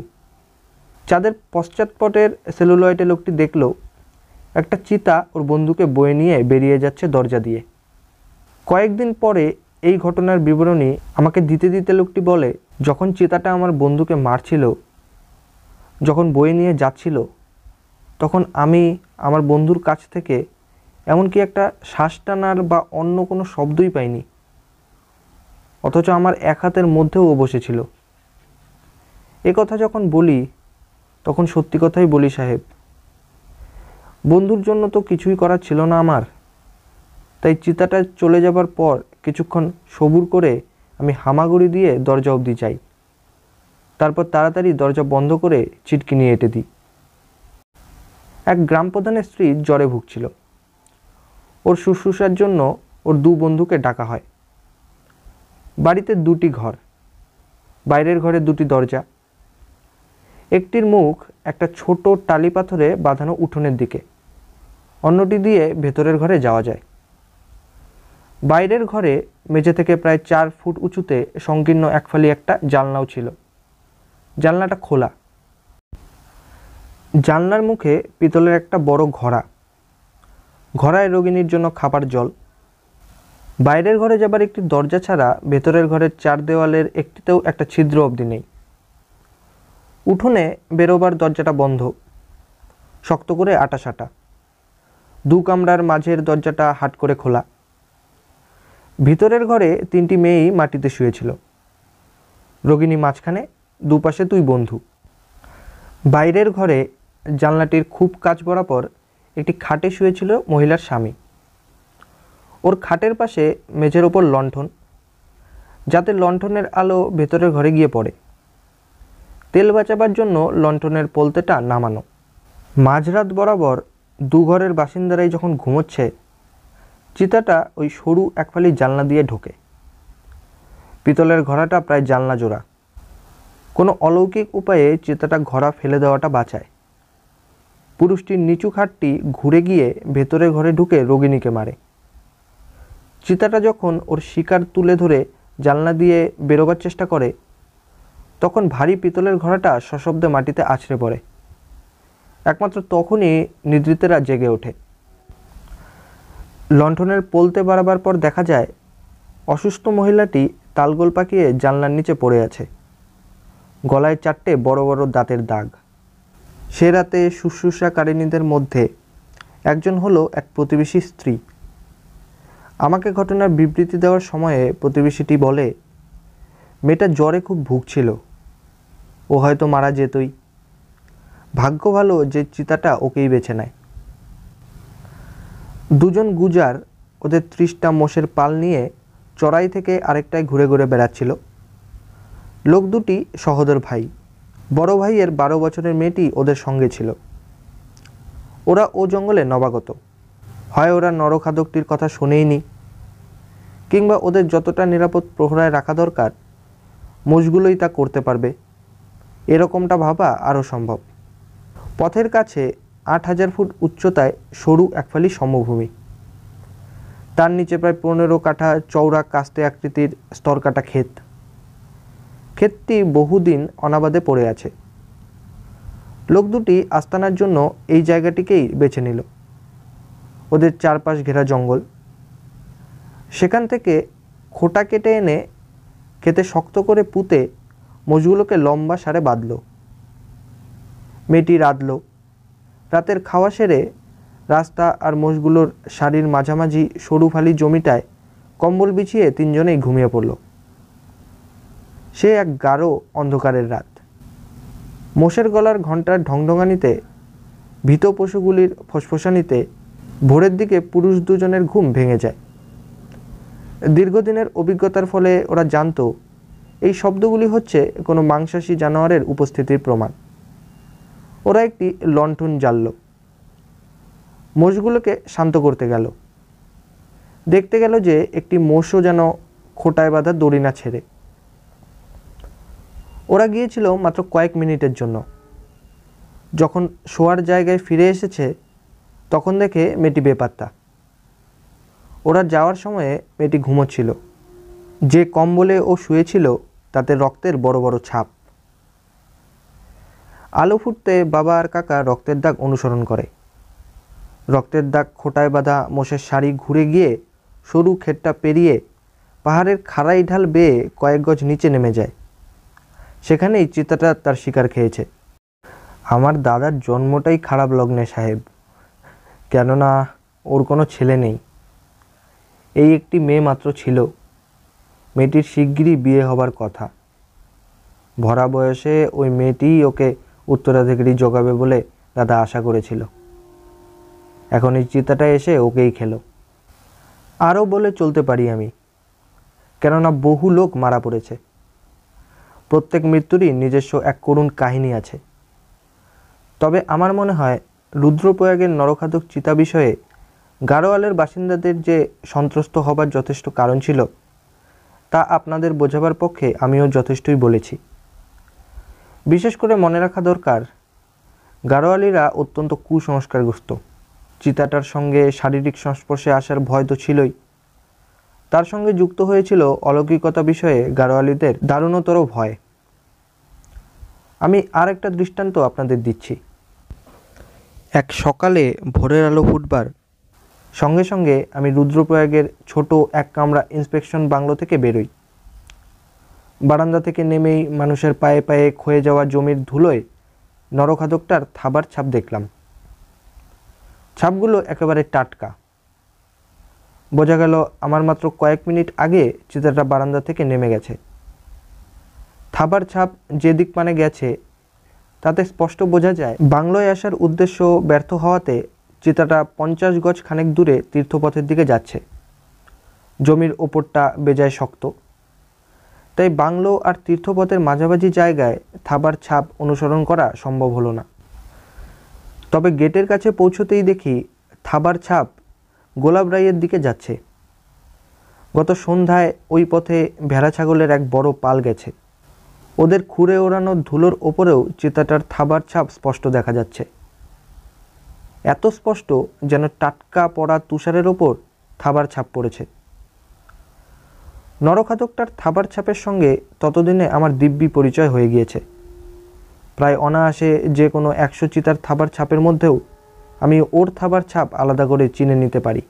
চাঁদের পশ্চাৎপটের সেলুলয়েটে লোকটি দেখল একটা চিতা ওর বন্ধুকে বয়ে নিয়ে বেরিয়ে যাচ্ছে দরজা দিয়ে কয়েকদিন পরে এই ঘটনার বিবরণী আমাকে দিতে দিতে লোকটি বলে যখন চিতাটা আমার বন্ধুকে মারছিল যখন বয়ে নিয়ে যাচ্ছিল তখন আমি আমার বন্ধুর কাছ থেকে এমনকি একটা শ্বাস টানার বা অন্য কোনো শব্দই পাইনি অথচ আমার এক হাতের মধ্যেও ও বসেছিল এ কথা যখন বলি তখন সত্যি কথাই বলি সাহেব বন্ধুর জন্য তো কিছুই করার ছিল না আমার তাই চিতাটা চলে যাবার পর কিছুক্ষণ সবুর করে আমি হামাগুড়ি দিয়ে দরজা অবধি যাই তারপর তাড়াতাড়ি দরজা বন্ধ করে চিটকি নিয়ে এঁটে দিই এক গ্রাম প্রধানের স্ত্রী জ্বরে ভুগছিল ওর শুশ্রূষার জন্য ওর দু বন্ধুকে ডাকা হয় বাড়িতে দুটি ঘর বাইরের ঘরে দুটি দরজা একটির মুখ একটা ছোট টালি পাথরে বাঁধানো উঠোনের দিকে অন্যটি দিয়ে ভেতরের ঘরে যাওয়া যায় বাইরের ঘরে মেঝে থেকে প্রায় চার ফুট উঁচুতে সংকীর্ণ একফালি একটা জানলাও ছিল জানলাটা খোলা জানলার মুখে পিতলের একটা বড় ঘড়া ঘোড়ায় রোগিনীর জন্য খাবার জল বাইরের ঘরে যাবার একটি দরজা ছাড়া ভেতরের ঘরের চার দেওয়ালের একটিতেও একটা ছিদ্র অবধি নেই উঠোনে বেরোবার দরজাটা বন্ধ শক্ত করে আটাসাটা দু কামরার মাঝের দরজাটা হাট করে খোলা ভিতরের ঘরে তিনটি মেয়েই মাটিতে শুয়েছিল রোগিনী মাঝখানে দুপাশে দুই বন্ধু বাইরের ঘরে জানলাটির খুব কাজ বরাবর একটি খাটে শুয়েছিল মহিলার স্বামী ওর খাটের পাশে মেঝের ওপর লণ্ঠন যাতে লণ্ঠনের আলো ভেতরের ঘরে গিয়ে পড়ে তেল বাঁচাবার জন্য লণ্ঠনের পলতেটা নামানো মাঝরাত বরাবর দুঘরের বাসিন্দারাই যখন ঘুমোচ্ছে চিতাটা ওই সরু একফালি জানলা দিয়ে ঢোকে পিতলের ঘোড়াটা প্রায় জানলা জোড়া কোনো অলৌকিক উপায়ে চিতাটা ঘোড়া ফেলে দেওয়াটা বাঁচায় পুরুষটির নিচু খাটটি ঘুরে গিয়ে ভেতরে ঘরে ঢুকে রোগিণীকে মারে চিতাটা যখন ওর শিকার তুলে ধরে জানলা দিয়ে বেরোবার চেষ্টা করে তখন ভারী পিতলের ঘোড়াটা সশব্দে মাটিতে আছড়ে পড়ে একমাত্র তখনই নিদ্রিতেরা জেগে ওঠে লণ্ঠনের পলতে বাড়াবার পর দেখা যায় অসুস্থ মহিলাটি তালগোল পাকিয়ে জানলার নিচে পড়ে আছে গলায় চারটে বড় বড় দাঁতের দাগ সে রাতে শুশ্রূষাকারিণীদের মধ্যে একজন হলো এক প্রতিবেশী স্ত্রী আমাকে ঘটনার বিবৃতি দেওয়ার সময়ে প্রতিবেশীটি বলে মেয়েটা জ্বরে খুব ভুগছিল ও হয়তো মারা যেতই ভাগ্য ভালো যে চিতাটা ওকেই বেছে নেয় দুজন গুজার ওদের ত্রিশটা মোষের পাল নিয়ে চড়াই থেকে আরেকটায় ঘুরে ঘুরে বেড়াচ্ছিল লোক দুটি সহোদর ভাই বড় ভাইয়ের বারো বছরের মেয়েটি ওদের সঙ্গে ছিল ওরা ও জঙ্গলে নবাগত হয় ওরা নরখাদকটির কথা শুনেইনি কিংবা ওদের যতটা নিরাপদ প্রহরায় রাখা দরকার মোষগুলোই তা করতে পারবে এরকমটা ভাবা আরও সম্ভব পথের কাছে আট হাজার ফুট উচ্চতায় সরু একফালি সমভূমি তার নিচে প্রায় পনেরো কাঠা চৌড়া কাস্তে আকৃতির স্তরকাটা ক্ষেত ক্ষেতটি বহুদিন অনাবাদে পড়ে আছে লোক দুটি আস্তানার জন্য এই জায়গাটিকেই বেছে নিল ওদের চারপাশ ঘেরা জঙ্গল সেখান থেকে খোটা কেটে এনে খেতে শক্ত করে পুঁতে মজগুলোকে লম্বা সারে বাঁধল মেয়েটি রাঁধল রাতের খাওয়া সেরে রাস্তা আর মোষগুলোর শাড়ির মাঝামাঝি সরু ফালি জমিটায় কম্বল বিছিয়ে তিনজনেই ঘুমিয়ে পড়ল সে এক গাঢ় অন্ধকারের রাত মোষের গলার ঘণ্টার ঢংঢঙানিতে ভীত পশুগুলির ফসফসানিতে ভোরের দিকে পুরুষ দুজনের ঘুম ভেঙে যায় দীর্ঘদিনের অভিজ্ঞতার ফলে ওরা জানত এই শব্দগুলি হচ্ছে কোনো মাংসাশী জানোয়ারের উপস্থিতির প্রমাণ ওরা একটি লণ্ঠন জ্বালল মোষগুলোকে শান্ত করতে গেল দেখতে গেল যে একটি মোষও যেন খোটায় বাঁধা দড়ি না ছেড়ে ওরা গিয়েছিল মাত্র কয়েক মিনিটের জন্য যখন শোয়ার জায়গায় ফিরে এসেছে তখন দেখে মেয়েটি বেপাত্তা ওরা যাওয়ার সময়ে মেয়েটি ঘুমোচ্ছিল যে কম্বলে ও শুয়েছিল তাতে রক্তের বড় বড় ছাপ আলো ফুটতে বাবা আর কাকা রক্তের দাগ অনুসরণ করে রক্তের দাগ খোটায় বাঁধা মোষের শাড়ি ঘুরে গিয়ে সরু ক্ষেতটা পেরিয়ে পাহাড়ের খাড়াই ঢাল বেয়ে কয়েক গজ নিচে নেমে যায় সেখানে এই চিতাটা তার শিকার খেয়েছে আমার দাদার জন্মটাই খারাপ লগ্নে সাহেব কেননা ওর কোনো ছেলে নেই এই একটি মেয়ে মাত্র ছিল মেয়েটির শিগগিরই বিয়ে হবার কথা ভরা বয়সে ওই মেয়েটি ওকে উত্তরাধিকারী জোগাবে বলে দাদা আশা করেছিল এখন এই চিতাটা এসে ওকেই খেলো আরও বলে চলতে পারি আমি কেননা বহু লোক মারা পড়েছে প্রত্যেক মৃত্যুরই নিজস্ব এক করুণ কাহিনী আছে তবে আমার মনে হয় রুদ্রপ্রয়াগের নরখাতক চিতা বিষয়ে গাড়োয়ালের বাসিন্দাদের যে সন্ত্রস্ত হবার যথেষ্ট কারণ ছিল তা আপনাদের বোঝাবার পক্ষে আমিও যথেষ্টই বলেছি বিশেষ করে মনে রাখা দরকার গাড়োয়ালিরা অত্যন্ত কুসংস্কারগ্রস্ত চিতাটার সঙ্গে শারীরিক সংস্পর্শে আসার ভয় তো ছিলই তার সঙ্গে যুক্ত হয়েছিল অলৌকিকতা বিষয়ে গাড়োয়ালিদের দারুণতর ভয় আমি আর একটা দৃষ্টান্ত আপনাদের দিচ্ছি এক সকালে ভোরের আলো ফুটবার সঙ্গে সঙ্গে আমি রুদ্রপ্রয়াগের ছোট এক কামরা ইন্সপেকশন বাংলো থেকে বেরোই বারান্দা থেকে নেমেই মানুষের পায়ে পায়ে ক্ষয়ে যাওয়া জমির ধুলোয় নরখাদকটার থাবার ছাপ দেখলাম ছাপগুলো একেবারে টাটকা বোঝা গেল আমার মাত্র কয়েক মিনিট আগে চিতাটা বারান্দা থেকে নেমে গেছে থাবার ছাপ যেদিক মানে গেছে তাতে স্পষ্ট বোঝা যায় বাংলায় আসার উদ্দেশ্য ব্যর্থ হওয়াতে চিতাটা পঞ্চাশ গজ খানেক দূরে তীর্থপথের দিকে যাচ্ছে জমির ওপরটা বেজায় শক্ত তাই বাংলো আর তীর্থপথের মাঝামাঝি জায়গায় থাবার ছাপ অনুসরণ করা সম্ভব হলো না তবে গেটের কাছে পৌঁছতেই দেখি থাবার ছাপ গোলাপ রাইয়ের দিকে যাচ্ছে গত সন্ধ্যায় ওই পথে ভেড়া ছাগলের এক বড় পাল গেছে ওদের খুঁড়ে ওড়ানো ধুলোর ওপরেও চিতাটার থাবার ছাপ স্পষ্ট দেখা যাচ্ছে এত স্পষ্ট যেন টাটকা পড়া তুষারের ওপর থাবার ছাপ পড়েছে নরখাদকটার থাবার ছাপের সঙ্গে ততদিনে আমার দিব্যি পরিচয় হয়ে গিয়েছে প্রায় অনায়াসে যে কোনো একশো চিতার থাবার ছাপের মধ্যেও আমি ওর থাবার ছাপ আলাদা করে চিনে নিতে পারি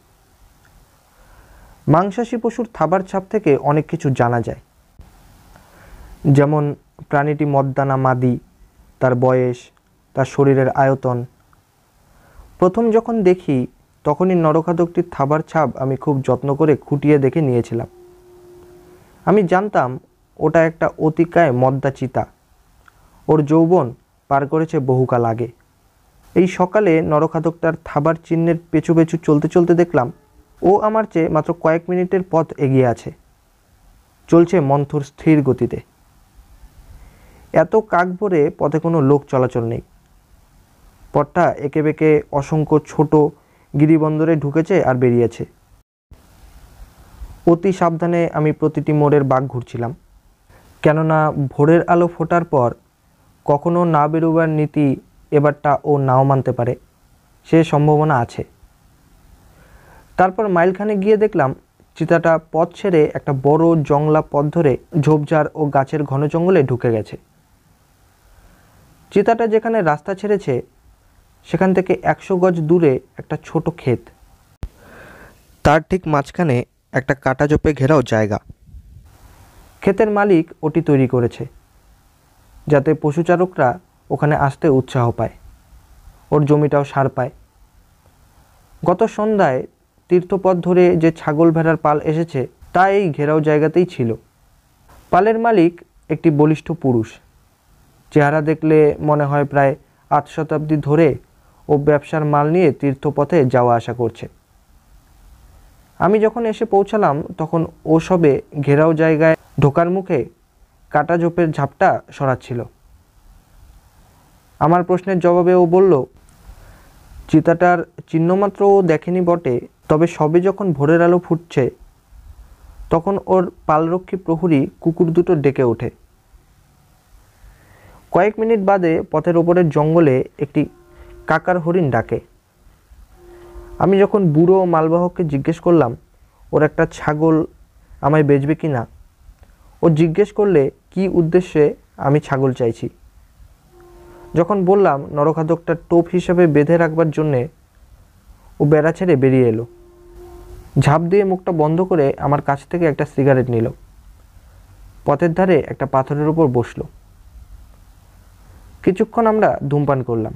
মাংসাশী পশুর থাবার ছাপ থেকে অনেক কিছু জানা যায় যেমন প্রাণীটি মদ্দানা মাদি তার বয়স তার শরীরের আয়তন প্রথম যখন দেখি তখনই নরখাদকটির থাবার ছাপ আমি খুব যত্ন করে খুঁটিয়ে দেখে নিয়েছিলাম আমি জানতাম ওটা একটা অতিকায় মদ্দা চিতা ওর যৌবন পার করেছে বহুকাল আগে এই সকালে নরখাদকটার থাবার চিহ্নের পেছু পেছু চলতে চলতে দেখলাম ও আমার চেয়ে মাত্র কয়েক মিনিটের পথ এগিয়ে আছে চলছে মন্থর স্থির গতিতে এত কাক ভরে পথে কোনো লোক চলাচল নেই পথটা একে বেঁকে অসংখ্য ছোট গিরিবন্দরে ঢুকেছে আর বেরিয়েছে অতি সাবধানে আমি প্রতিটি মোড়ের বাঘ ঘুরছিলাম কেননা ভোরের আলো ফোটার পর কখনো না বেরোবার নীতি এবারটা ও নাও মানতে পারে সে সম্ভাবনা আছে তারপর মাইলখানে গিয়ে দেখলাম চিতাটা পথ ছেড়ে একটা বড় জংলা পথ ধরে ঝোপঝাড় ও গাছের ঘন জঙ্গলে ঢুকে গেছে চিতাটা যেখানে রাস্তা ছেড়েছে সেখান থেকে একশো গজ দূরে একটা ছোট ক্ষেত তার ঠিক মাঝখানে একটা কাটা জোপে ঘেরাও জায়গা ক্ষেতের মালিক ওটি তৈরি করেছে যাতে পশুচারকরা ওখানে আসতে উৎসাহ পায় ওর জমিটাও সার পায় গত সন্ধ্যায় তীর্থপথ ধরে যে ছাগল ভেড়ার পাল এসেছে তা এই ঘেরাও জায়গাতেই ছিল পালের মালিক একটি বলিষ্ঠ পুরুষ চেহারা দেখলে মনে হয় প্রায় আট শতাব্দী ধরে ও ব্যবসার মাল নিয়ে তীর্থপথে যাওয়া আসা করছে আমি যখন এসে পৌঁছালাম তখন ও সবে ঘেরাও জায়গায় ঢোকার মুখে কাটা ঝোপের ঝাপটা সরাচ্ছিল আমার প্রশ্নের জবাবে ও বলল চিতাটার চিহ্নমাত্র ও দেখেনি বটে তবে সবে যখন ভোরের আলো ফুটছে তখন ওর পালরক্ষী প্রহরী কুকুর দুটো ডেকে ওঠে কয়েক মিনিট বাদে পথের ওপরের জঙ্গলে একটি কাকার হরিণ ডাকে আমি যখন বুড়ো মালবাহককে জিজ্ঞেস করলাম ওর একটা ছাগল আমায় বেচবে কি না ও জিজ্ঞেস করলে কি উদ্দেশ্যে আমি ছাগল চাইছি যখন বললাম নরখাদকটা টোপ হিসেবে বেঁধে রাখবার জন্যে ও বেড়া ছেড়ে বেরিয়ে এলো ঝাঁপ দিয়ে মুখটা বন্ধ করে আমার কাছ থেকে একটা সিগারেট নিল পথের ধারে একটা পাথরের উপর বসলো কিছুক্ষণ আমরা ধূমপান করলাম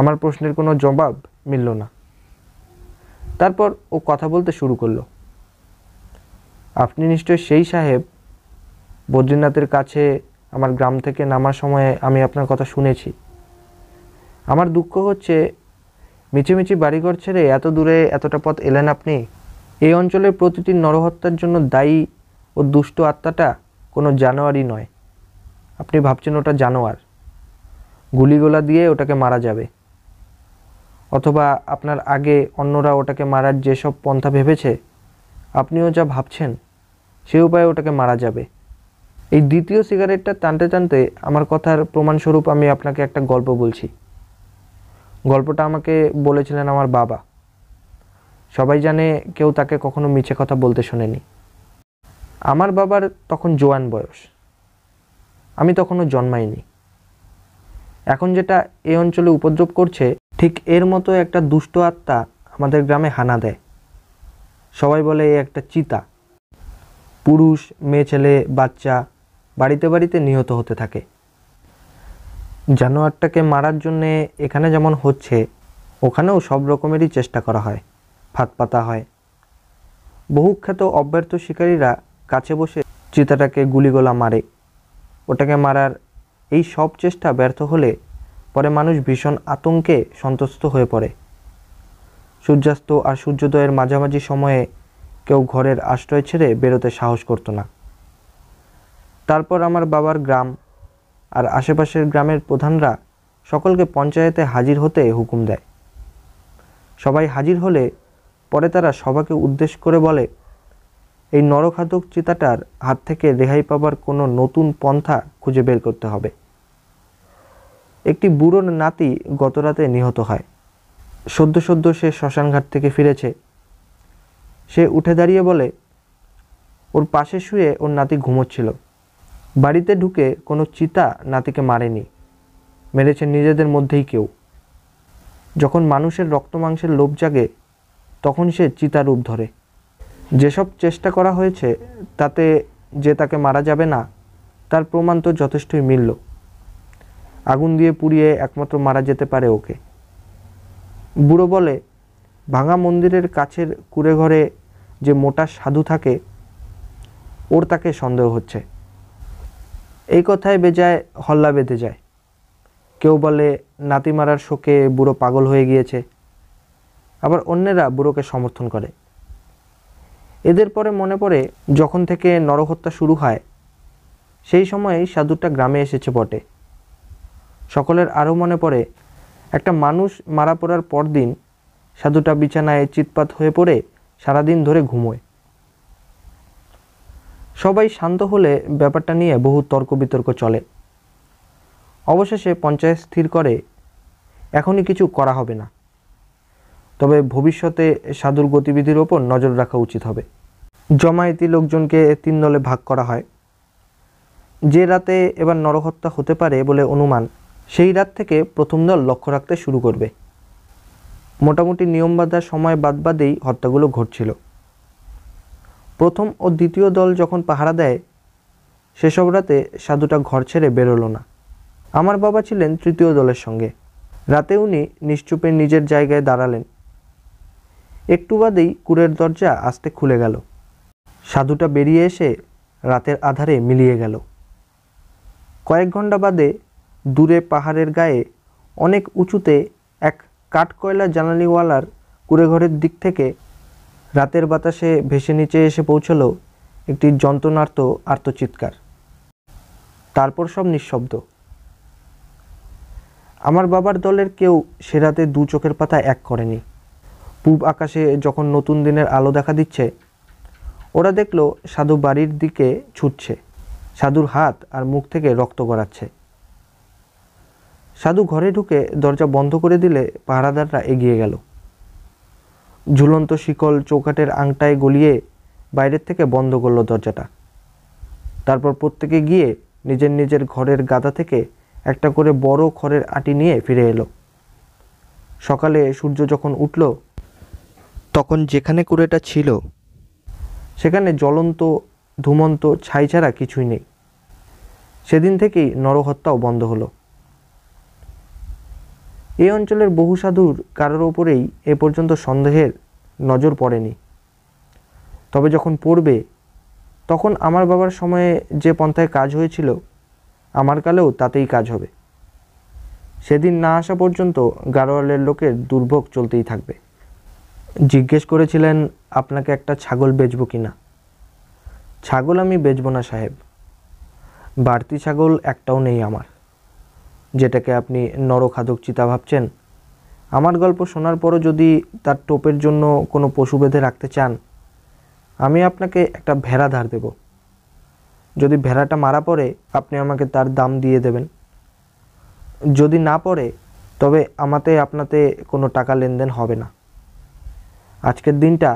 আমার প্রশ্নের কোনো জবাব মিলল না তারপর ও কথা বলতে শুরু করলো আপনি নিশ্চয় সেই সাহেব বদ্রীনাথের কাছে আমার গ্রাম থেকে নামার সময়ে আমি আপনার কথা শুনেছি আমার দুঃখ হচ্ছে মিছিমিছি বাড়িঘর ছেড়ে এত দূরে এতটা পথ এলেন আপনি এই অঞ্চলের প্রতিটি নরহত্যার জন্য দায়ী ও দুষ্ট আত্মাটা কোনো জানোয়ারই নয় আপনি ভাবছেন ওটা জানোয়ার গুলিগোলা দিয়ে ওটাকে মারা যাবে অথবা আপনার আগে অন্যরা ওটাকে মারার যেসব পন্থা ভেবেছে আপনিও যা ভাবছেন সে উপায়ে ওটাকে মারা যাবে এই দ্বিতীয় সিগারেটটা টানতে টানতে আমার কথার প্রমাণস্বরূপ আমি আপনাকে একটা গল্প বলছি গল্পটা আমাকে বলেছিলেন আমার বাবা সবাই জানে কেউ তাকে কখনো মিছে কথা বলতে শোনেনি আমার বাবার তখন জোয়ান বয়স আমি তখনও জন্মাইনি এখন যেটা এই অঞ্চলে উপদ্রব করছে ঠিক এর মতো একটা দুষ্ট আত্মা আমাদের গ্রামে হানা দেয় সবাই বলে এ একটা চিতা পুরুষ মেয়ে ছেলে বাচ্চা বাড়িতে বাড়িতে নিহত হতে থাকে জানোয়ারটাকে মারার জন্যে এখানে যেমন হচ্ছে ওখানেও সব রকমেরই চেষ্টা করা হয় ফাত পাতা হয় বহুখ্যাত অব্যর্থ শিকারীরা কাছে বসে চিতাটাকে গুলিগোলা মারে ওটাকে মারার এই সব চেষ্টা ব্যর্থ হলে পরে মানুষ ভীষণ আতঙ্কে সন্তুষ্ট হয়ে পড়ে সূর্যাস্ত আর সূর্যোদয়ের মাঝামাঝি সময়ে কেউ ঘরের আশ্রয় ছেড়ে বেরোতে সাহস করতো না তারপর আমার বাবার গ্রাম আর আশেপাশের গ্রামের প্রধানরা সকলকে পঞ্চায়েতে হাজির হতে হুকুম দেয় সবাই হাজির হলে পরে তারা সবাকে উদ্দেশ্য করে বলে এই নরখাদক চিতাটার হাত থেকে রেহাই পাবার কোনো নতুন পন্থা খুঁজে বের করতে হবে একটি বুড়ো নাতি গতরাতে নিহত হয় সদ্য সদ্য সে শ্মশানঘাট থেকে ফিরেছে সে উঠে দাঁড়িয়ে বলে ওর পাশে শুয়ে ওর নাতি ঘুমোচ্ছিল বাড়িতে ঢুকে কোনো চিতা নাতিকে মারেনি মেরেছে নিজেদের মধ্যেই কেউ যখন মানুষের রক্ত মাংসের লোভ জাগে তখন সে চিতা রূপ ধরে যেসব চেষ্টা করা হয়েছে তাতে যে তাকে মারা যাবে না তার প্রমাণ তো যথেষ্টই মিলল আগুন দিয়ে পুড়িয়ে একমাত্র মারা যেতে পারে ওকে বুড়ো বলে ভাঙা মন্দিরের কাছের কুড়ে ঘরে যে মোটা সাধু থাকে ওর তাকে সন্দেহ হচ্ছে এই কথায় বেজায় হল্লা বেঁধে যায় কেউ বলে নাতি মারার শোকে বুড়ো পাগল হয়ে গিয়েছে আবার অন্যেরা বুড়োকে সমর্থন করে এদের পরে মনে পড়ে যখন থেকে নরহত্যা শুরু হয় সেই সময়ে সাধুটা গ্রামে এসেছে বটে সকলের আরও মনে পড়ে একটা মানুষ মারা পড়ার পর দিন সাধুটা বিছানায় চিৎপাত হয়ে পড়ে সারাদিন ধরে ঘুমোয় সবাই শান্ত হলে ব্যাপারটা নিয়ে বহু তর্ক বিতর্ক চলে অবশেষে পঞ্চায়েত স্থির করে এখনই কিছু করা হবে না তবে ভবিষ্যতে সাধুর গতিবিধির ওপর নজর রাখা উচিত হবে জমায়েতি লোকজনকে তিন দলে ভাগ করা হয় যে রাতে এবার নরহত্যা হতে পারে বলে অনুমান সেই রাত থেকে প্রথম দল লক্ষ্য রাখতে শুরু করবে মোটামুটি নিয়ম বাঁধার সময় বাদ বাদেই হত্যাগুলো ঘটছিল প্রথম ও দ্বিতীয় দল যখন পাহারা দেয় সেসব রাতে সাধুটা ঘর ছেড়ে বেরোলো না আমার বাবা ছিলেন তৃতীয় দলের সঙ্গে রাতে উনি নিশ্চুপে নিজের জায়গায় দাঁড়ালেন একটু বাদেই কুড়ের দরজা আস্তে খুলে গেল সাধুটা বেরিয়ে এসে রাতের আধারে মিলিয়ে গেল কয়েক ঘন্টা বাদে দূরে পাহাড়ের গায়ে অনেক উঁচুতে এক কাঠকয়লা জ্বালানিওয়ালার ঘরের দিক থেকে রাতের বাতাসে ভেসে নিচে এসে পৌঁছল একটি যন্ত্রণার্ত আর্তচিৎকার তারপর সব নিঃশব্দ আমার বাবার দলের কেউ সে রাতে দু চোখের পাতা এক করেনি পূব আকাশে যখন নতুন দিনের আলো দেখা দিচ্ছে ওরা দেখলো সাধু বাড়ির দিকে ছুটছে সাধুর হাত আর মুখ থেকে রক্ত গড়াচ্ছে সাধু ঘরে ঢুকে দরজা বন্ধ করে দিলে পাহারাদাররা এগিয়ে গেল ঝুলন্ত শিকল চৌকাটের আংটায় গলিয়ে বাইরের থেকে বন্ধ করলো দরজাটা তারপর প্রত্যেকে গিয়ে নিজের নিজের ঘরের গাদা থেকে একটা করে বড় খড়ের আটি নিয়ে ফিরে এলো সকালে সূর্য যখন উঠল তখন যেখানে কুড়েটা ছিল সেখানে জ্বলন্ত ধুমন্ত ছাই ছাড়া কিছুই নেই সেদিন থেকেই নরহত্যাও বন্ধ হলো এই অঞ্চলের বহু সাধুর কারোর ওপরেই এ পর্যন্ত সন্দেহের নজর পড়েনি তবে যখন পড়বে তখন আমার বাবার সময়ে যে পন্থায় কাজ হয়েছিল আমার কালেও তাতেই কাজ হবে সেদিন না আসা পর্যন্ত গাড়োয়ালের লোকের দুর্ভোগ চলতেই থাকবে জিজ্ঞেস করেছিলেন আপনাকে একটা ছাগল বেচবো কি না ছাগল আমি বেচবো না সাহেব বাড়তি ছাগল একটাও নেই আমার যেটাকে আপনি নরখাদক চিতা ভাবছেন আমার গল্প শোনার পরও যদি তার টোপের জন্য কোনো পশু বেঁধে রাখতে চান আমি আপনাকে একটা ভেড়া ধার দেব যদি ভেড়াটা মারা পড়ে আপনি আমাকে তার দাম দিয়ে দেবেন যদি না পড়ে তবে আমাতে আপনাতে কোনো টাকা লেনদেন হবে না আজকের দিনটা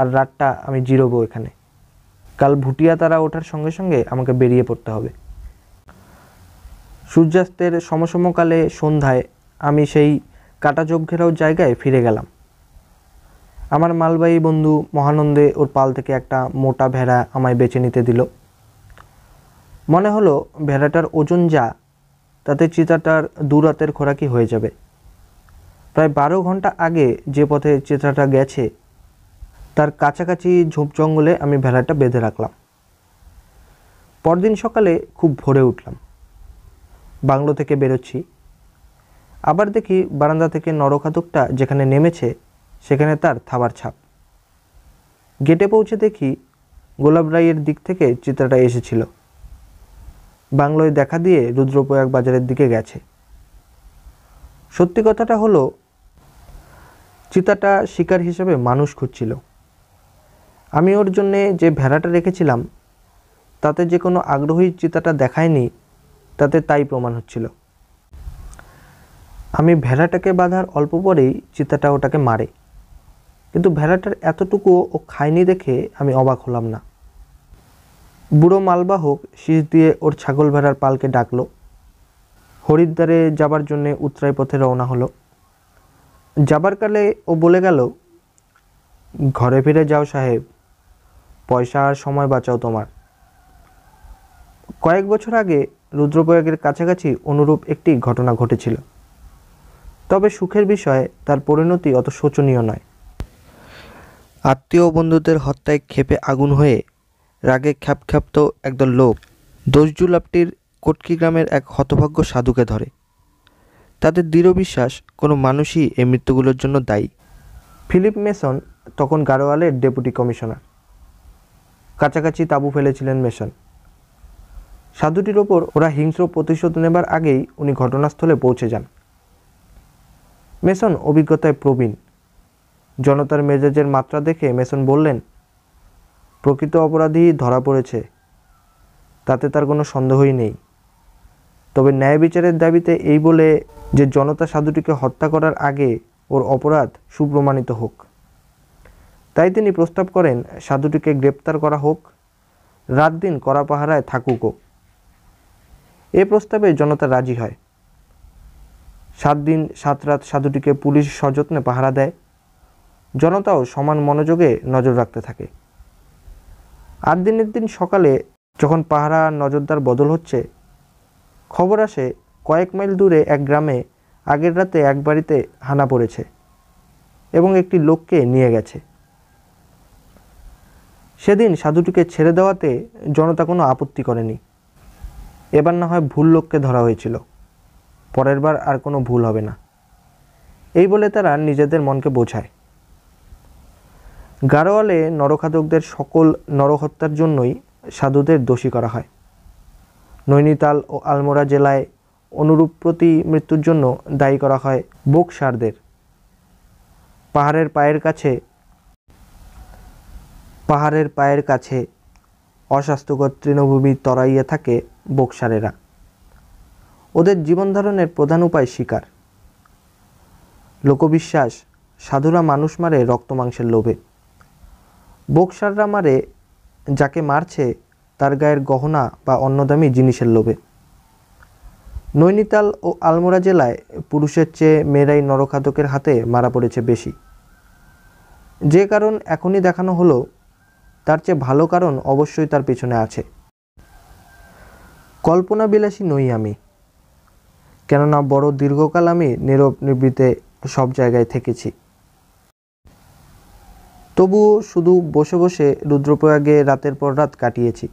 আর রাতটা আমি জিরোবো এখানে কাল ভুটিয়া তারা ওঠার সঙ্গে সঙ্গে আমাকে বেরিয়ে পড়তে হবে সূর্যাস্তের সমসমকালে সন্ধ্যায় আমি সেই কাটা যোগ ঘেরাও জায়গায় ফিরে গেলাম আমার মালবাহী বন্ধু মহানন্দে ওর পাল থেকে একটা মোটা ভেড়া আমায় বেছে নিতে দিল মনে হলো ভেড়াটার ওজন যা তাতে চিতাটার দুরাতের খোরাকি হয়ে যাবে প্রায় বারো ঘন্টা আগে যে পথে চেতাটা গেছে তার কাছাকাছি ঝোপ জঙ্গলে আমি ভেলাটা বেঁধে রাখলাম পরদিন সকালে খুব ভোরে উঠলাম বাংলো থেকে বেরোচ্ছি আবার দেখি বারান্দা থেকে নরখাতকটা যেখানে নেমেছে সেখানে তার থাবার ছাপ গেটে পৌঁছে দেখি গোলাপ রায়ের দিক থেকে চিত্রাটা এসেছিল বাংলোয় দেখা দিয়ে রুদ্রপ্রয়াগ বাজারের দিকে গেছে সত্যি কথাটা হলো চিতাটা শিকার হিসেবে মানুষ খুঁজছিল আমি ওর জন্যে যে ভেড়াটা রেখেছিলাম তাতে যে কোনো আগ্রহী চিতাটা দেখায়নি তাতে তাই প্রমাণ হচ্ছিল আমি ভেড়াটাকে বাঁধার অল্প পরেই চিতাটা ওটাকে মারে কিন্তু ভেড়াটার এতটুকুও ও খায়নি দেখে আমি অবাক হলাম না বুড়ো মালবাহক শীষ দিয়ে ওর ছাগল ভেড়ার পালকে ডাকলো হরিদ্বারে যাবার জন্যে উত্তরায় পথে রওনা হলো যাবার কালে ও বলে গেল ঘরে ফিরে যাও সাহেব পয়সা আর সময় বাঁচাও তোমার কয়েক বছর আগে রুদ্রপ্রয়াগের কাছাকাছি অনুরূপ একটি ঘটনা ঘটেছিল তবে সুখের বিষয়ে তার পরিণতি অত শোচনীয় নয় আত্মীয় বন্ধুদের হত্যায় ক্ষেপে আগুন হয়ে রাগে খ্যাপ্ত একদল লোক দোষজুলাপটির কটকি গ্রামের এক হতভাগ্য সাধুকে ধরে তাদের দৃঢ় বিশ্বাস কোনো মানুষই এই মৃত্যুগুলোর জন্য দায়ী ফিলিপ মেসন তখন গাড়োয়ালের ডেপুটি কমিশনার কাছাকাছি তাঁবু ফেলেছিলেন মেসন সাধুটির ওপর ওরা হিংস্র প্রতিশোধ নেবার আগেই উনি ঘটনাস্থলে পৌঁছে যান মেসন অভিজ্ঞতায় প্রবীণ জনতার মেজাজের মাত্রা দেখে মেসন বললেন প্রকৃত অপরাধী ধরা পড়েছে তাতে তার কোনো সন্দেহই নেই তবে ন্যায় বিচারের দাবিতে এই বলে যে জনতা সাধুটিকে হত্যা করার আগে ওর অপরাধ সুপ্রমাণিত হোক তাই তিনি প্রস্তাব করেন সাধুটিকে গ্রেপ্তার করা হোক রাত দিন কড়া পাহারায় থাকুকও এ প্রস্তাবে জনতা রাজি হয় সাত দিন সাত রাত সাধুটিকে পুলিশ সযত্নে পাহারা দেয় জনতাও সমান মনোযোগে নজর রাখতে থাকে আট দিনের দিন সকালে যখন পাহারা নজরদার বদল হচ্ছে খবর আসে কয়েক মাইল দূরে এক গ্রামে আগের রাতে এক বাড়িতে হানা পড়েছে এবং একটি লোককে নিয়ে গেছে সেদিন সাধুটিকে ছেড়ে দেওয়াতে জনতা কোনো আপত্তি করেনি এবার না হয় ভুল লোককে ধরা হয়েছিল পরের বার আর কোনো ভুল হবে না এই বলে তারা নিজেদের মনকে বোঝায় গাড়োয়ালে নরখাদকদের সকল নরহত্যার জন্যই সাধুদের দোষী করা হয় নৈনিতাল ও আলমোড়া জেলায় অনুরূপ প্রতি মৃত্যুর জন্য দায়ী করা হয় বোকসারদের পাহাড়ের পায়ের কাছে পাহাড়ের পায়ের কাছে অস্বাস্থ্যকর তৃণভূমি তরাইয়ে থাকে বোকসারেরা ওদের জীবনধারণের প্রধান উপায় শিকার লোকবিশ্বাস সাধুরা মানুষ মারে রক্ত মাংসের লোভে বোকসাররা মারে যাকে মারছে তার গায়ের গহনা বা অন্য দামি জিনিসের লোভে নৈনিতাল ও আলমোড়া জেলায় পুরুষের চেয়ে মেয়েরাই নরখাদকের হাতে মারা পড়েছে বেশি যে কারণ এখনই দেখানো হলো তার চেয়ে ভালো কারণ অবশ্যই তার পেছনে আছে কল্পনা বিলাসী নই আমি কেননা বড় দীর্ঘকাল আমি নীরব নিবৃতে সব জায়গায় থেকেছি তবুও শুধু বসে বসে রুদ্রপ্রয়াগে রাতের পর রাত কাটিয়েছি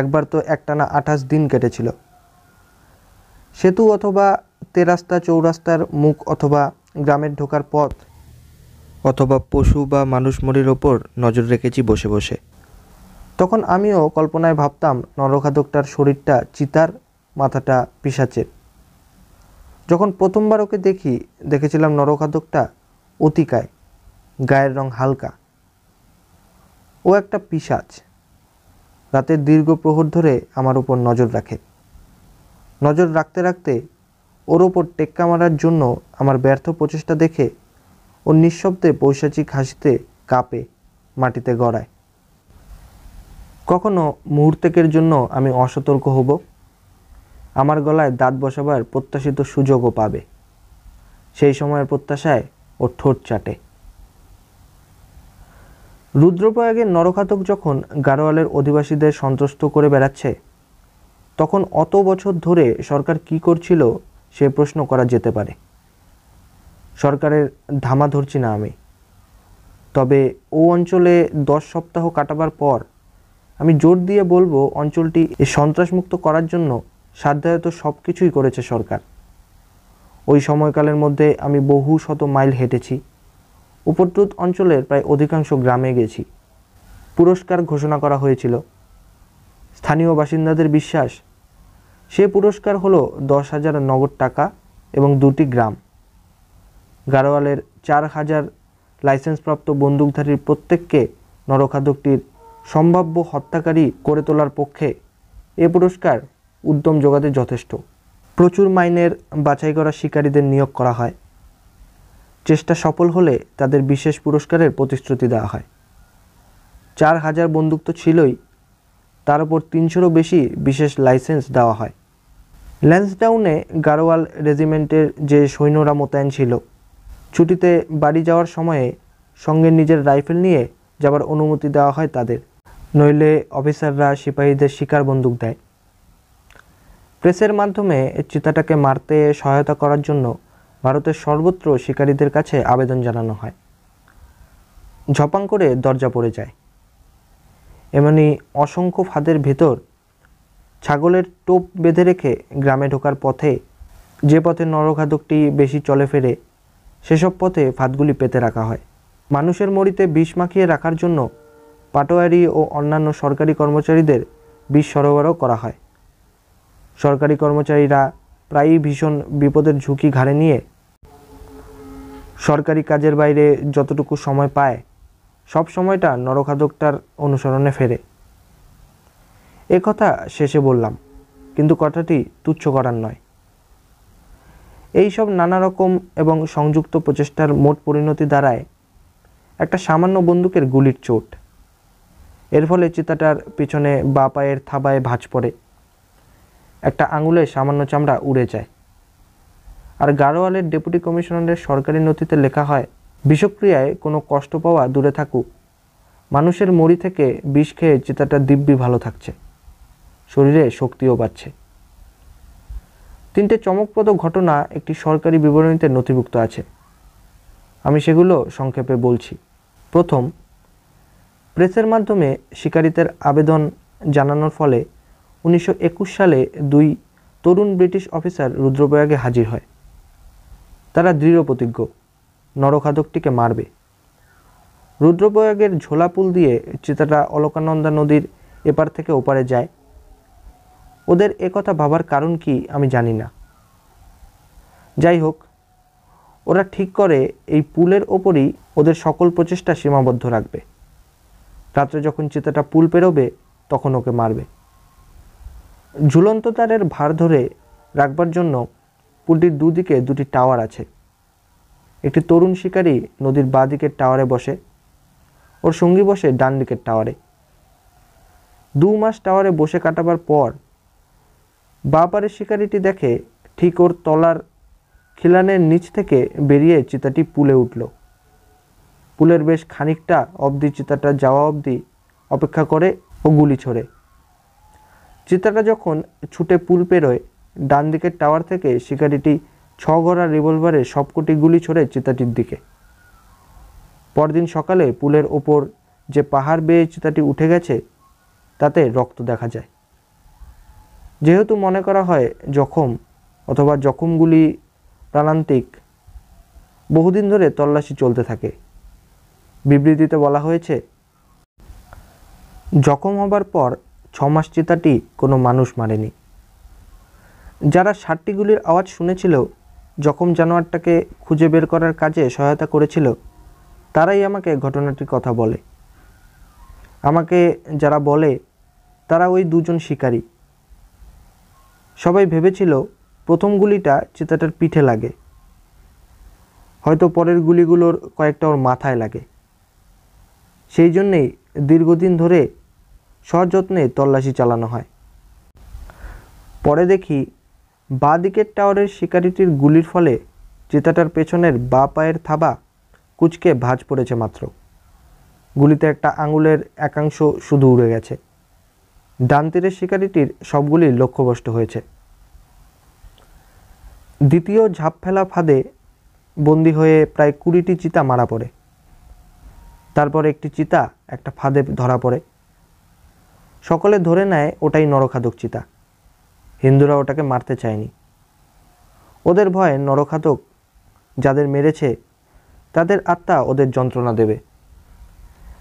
একবার তো একটানা আঠাশ দিন কেটেছিল সেতু অথবা তেরাস্তা চৌরাস্তার মুখ অথবা গ্রামের ঢোকার পথ অথবা পশু বা মানুষ মরির ওপর নজর রেখেছি বসে বসে তখন আমিও কল্পনায় ভাবতাম নরখাদকটার শরীরটা চিতার মাথাটা পিসাচের যখন প্রথমবার ওকে দেখি দেখেছিলাম নরখাদকটা অতিকায় গায়ের রং হালকা ও একটা পিসাচ রাতের দীর্ঘ প্রহর ধরে আমার উপর নজর রাখে নজর রাখতে রাখতে ওর ওপর টেক্কা মারার জন্য আমার ব্যর্থ প্রচেষ্টা দেখে ও নিঃশব্দে পৈশাচি খাসিতে কাঁপে মাটিতে গড়ায় কখনো মুহূর্তেকের জন্য আমি অসতর্ক হব আমার গলায় দাঁত বসাবার প্রত্যাশিত সুযোগও পাবে সেই সময়ের প্রত্যাশায় ও ঠোঁট চাটে রুদ্রপ্রয়াগের নরখাতক যখন গাড়োয়ালের অধিবাসীদের সন্ত্রস্ত করে বেড়াচ্ছে তখন অত বছর ধরে সরকার কি করছিল সে প্রশ্ন করা যেতে পারে সরকারের ধামা ধরছি না আমি তবে ও অঞ্চলে দশ সপ্তাহ কাটাবার পর আমি জোর দিয়ে বলবো অঞ্চলটি সন্ত্রাসমুক্ত করার জন্য সাধ্যায়ত সব কিছুই করেছে সরকার ওই সময়কালের মধ্যে আমি বহু শত মাইল হেঁটেছি উপদ্রুত অঞ্চলের প্রায় অধিকাংশ গ্রামে গেছি পুরস্কার ঘোষণা করা হয়েছিল স্থানীয় বাসিন্দাদের বিশ্বাস সে পুরস্কার হলো দশ হাজার নগদ টাকা এবং দুটি গ্রাম গাড়োয়ালের চার হাজার লাইসেন্সপ্রাপ্ত বন্দুকধারীর প্রত্যেককে নরখাদকটির সম্ভাব্য হত্যাকারী করে তোলার পক্ষে এ পুরস্কার উদ্যম জোগাতে যথেষ্ট প্রচুর মাইনের বাছাই করা শিকারীদের নিয়োগ করা হয় চেষ্টা সফল হলে তাদের বিশেষ পুরস্কারের প্রতিশ্রুতি দেওয়া হয় চার হাজার বন্দুক তো ছিলই তার উপর তিনশোরও বেশি বিশেষ লাইসেন্স দেওয়া হয় ল্যান্সডাউনে গারোয়াল রেজিমেন্টের যে সৈন্যরা মোতায়েন ছিল ছুটিতে বাড়ি যাওয়ার সময়ে সঙ্গে নিজের রাইফেল নিয়ে যাবার অনুমতি দেওয়া হয় তাদের নইলে অফিসাররা সিপাহীদের শিকার বন্দুক দেয় প্রেসের মাধ্যমে চিতাটাকে মারতে সহায়তা করার জন্য ভারতের সর্বত্র শিকারীদের কাছে আবেদন জানানো হয় ঝপাং করে দরজা পড়ে যায় এমনি অসংখ্য ফাঁদের ভেতর ছাগলের টোপ বেঁধে রেখে গ্রামে ঢোকার পথে যে পথে নরঘাতকটি বেশি চলে ফেরে সেসব পথে ফাঁদগুলি পেতে রাখা হয় মানুষের মরিতে বিষ মাখিয়ে রাখার জন্য পাটোয়ারি ও অন্যান্য সরকারি কর্মচারীদের বিষ সরবরাহ করা হয় সরকারি কর্মচারীরা প্রায়ই ভীষণ বিপদের ঝুঁকি ঘাড়ে নিয়ে সরকারি কাজের বাইরে যতটুকু সময় পায় সব সময়টা নরখাদকটার অনুসরণে ফেরে এ কথা শেষে বললাম কিন্তু কথাটি তুচ্ছ করার নয় এই সব নানা রকম এবং সংযুক্ত প্রচেষ্টার মোট পরিণতি দ্বারায় একটা সামান্য বন্দুকের গুলির চোট এর ফলে চিতাটার পিছনে বা পায়ের থাবায় ভাঁজ পড়ে একটা আঙুলে সামান্য চামড়া উড়ে যায় আর গাড়োয়ালের ডেপুটি কমিশনারের সরকারি নথিতে লেখা হয় বিষক্রিয়ায় কোনো কষ্ট পাওয়া দূরে থাকুক মানুষের মরি থেকে বিষ খেয়ে চেতাটা দিব্যি ভালো থাকছে শরীরে শক্তিও পাচ্ছে তিনটে চমকপ্রদ ঘটনা একটি সরকারি বিবরণীতে নথিভুক্ত আছে আমি সেগুলো সংক্ষেপে বলছি প্রথম প্রেসের মাধ্যমে শিকারীদের আবেদন জানানোর ফলে উনিশশো সালে দুই তরুণ ব্রিটিশ অফিসার রুদ্রপ্রয়াগে হাজির হয় তারা দৃঢ় প্রতিজ্ঞ নরখাদকটিকে মারবে রুদ্রপ্রয়াগের ঝোলা পুল দিয়ে চিতাটা অলকানন্দা নদীর এপার থেকে ওপারে যায় ওদের কথা ভাবার কারণ কি আমি জানি না যাই হোক ওরা ঠিক করে এই পুলের ওপরই ওদের সকল প্রচেষ্টা সীমাবদ্ধ রাখবে রাত্রে যখন চিতাটা পুল পেরোবে তখন ওকে মারবে ঝুলন্ত তারের ভার ধরে রাখবার জন্য পুলটির দুদিকে দুটি টাওয়ার আছে একটি তরুণ শিকারী নদীর বাঁ দিকের টাওয়ারে বসে ওর সঙ্গী বসে ডান দিকের টাওয়ারে দু মাস টাওয়ারে বসে কাটাবার পর বাপারের শিকারিটি দেখে ঠিক ওর তলার খিলানের নিচ থেকে বেরিয়ে চিতাটি পুলে উঠল পুলের বেশ খানিকটা অবধি চিতাটা যাওয়া অবধি অপেক্ষা করে ও গুলি ছোড়ে চিতাটা যখন ছুটে পুল পেরোয় ডান দিকের টাওয়ার থেকে শিকারিটি ছ ঘোড়া রিভলভারে সবকটি গুলি ছড়ে চিতাটির দিকে পরদিন সকালে পুলের ওপর যে পাহাড় বেয়ে চিতাটি উঠে গেছে তাতে রক্ত দেখা যায় যেহেতু মনে করা হয় জখম অথবা জখমগুলি প্রাণান্তিক বহুদিন ধরে তল্লাশি চলতে থাকে বিবৃতিতে বলা হয়েছে জখম হবার পর ছমাস চিতাটি কোনো মানুষ মারেনি যারা ষাটটি গুলির আওয়াজ শুনেছিল জখম জানোয়ারটাকে খুঁজে বের করার কাজে সহায়তা করেছিল তারাই আমাকে ঘটনাটির কথা বলে আমাকে যারা বলে তারা ওই দুজন শিকারী সবাই ভেবেছিল প্রথম গুলিটা চিতাটার পিঠে লাগে হয়তো পরের গুলিগুলোর কয়েকটা ওর মাথায় লাগে সেই জন্যেই দীর্ঘদিন ধরে সযত্নে তল্লাশি চালানো হয় পরে দেখি বাঁ দিকের টাওয়ারের শিকারিটির গুলির ফলে চিতাটার পেছনের বা পায়ের থাবা কুচকে ভাঁজ পড়েছে মাত্র গুলিতে একটা আঙুলের একাংশ শুধু উড়ে গেছে ডান তীরের শিকারিটির সবগুলি লক্ষ্যভ্রষ্ট হয়েছে দ্বিতীয় ঝাঁপ ফেলা ফাঁদে বন্দি হয়ে প্রায় কুড়িটি চিতা মারা পড়ে তারপর একটি চিতা একটা ফাঁদে ধরা পড়ে সকলে ধরে নেয় ওটাই নরখাদক চিতা হিন্দুরা ওটাকে মারতে চায়নি ওদের ভয়ে নরখাতক যাদের মেরেছে তাদের আত্মা ওদের যন্ত্রণা দেবে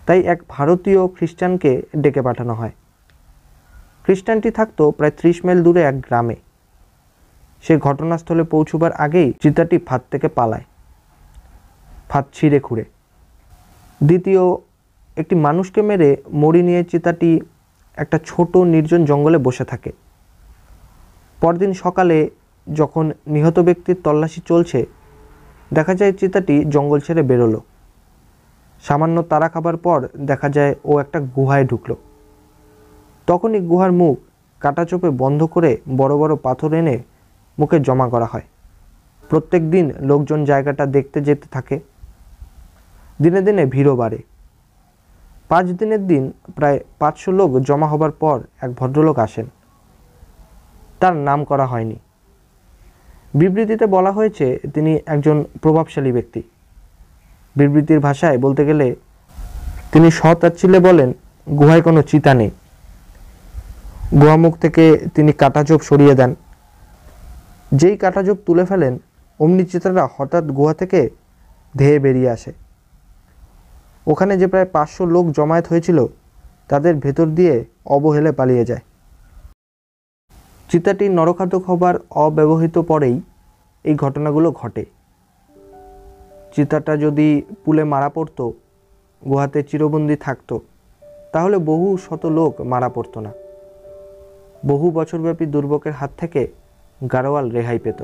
তাই এক ভারতীয় খ্রিস্টানকে ডেকে পাঠানো হয় খ্রিস্টানটি থাকতো প্রায় ত্রিশ মাইল দূরে এক গ্রামে সে ঘটনাস্থলে পৌঁছবার আগেই চিতাটি ফাঁদ থেকে পালায় ফাঁদ ছিঁড়ে খুঁড়ে দ্বিতীয় একটি মানুষকে মেরে মরি নিয়ে চিতাটি একটা ছোট নির্জন জঙ্গলে বসে থাকে পরদিন সকালে যখন নিহত ব্যক্তির তল্লাশি চলছে দেখা যায় চিতাটি জঙ্গল ছেড়ে বেরোলো সামান্য তারা খাবার পর দেখা যায় ও একটা গুহায় ঢুকল তখনই গুহার মুখ চোপে বন্ধ করে বড় বড় পাথর এনে মুখে জমা করা হয় প্রত্যেক দিন লোকজন জায়গাটা দেখতে যেতে থাকে দিনে দিনে ভিড়ও বাড়ে পাঁচ দিনের দিন প্রায় পাঁচশো লোক জমা হবার পর এক ভদ্রলোক আসেন তার নাম করা হয়নি বিবৃতিতে বলা হয়েছে তিনি একজন প্রভাবশালী ব্যক্তি বিবৃতির ভাষায় বলতে গেলে তিনি সতাচ্ছিলে বলেন গুহায় কোনো চিতা নেই গুহামুখ থেকে তিনি কাটাঝোপ সরিয়ে দেন যেই কাটাঝোপ তুলে ফেলেন অমনি চিতারা হঠাৎ গুহা থেকে ধেয়ে বেরিয়ে আসে ওখানে যে প্রায় পাঁচশো লোক জমায়েত হয়েছিল তাদের ভেতর দিয়ে অবহেলে পালিয়ে যায় চিতাটি নরখাতক হবার অব্যবহৃত পরেই এই ঘটনাগুলো ঘটে চিতাটা যদি পুলে মারা পড়তো গুহাতে চিরবন্দি থাকত তাহলে বহু শত লোক মারা পড়তো না বহু বছরব্যাপী দুর্ভোগের হাত থেকে গাড়োয়াল রেহাই পেত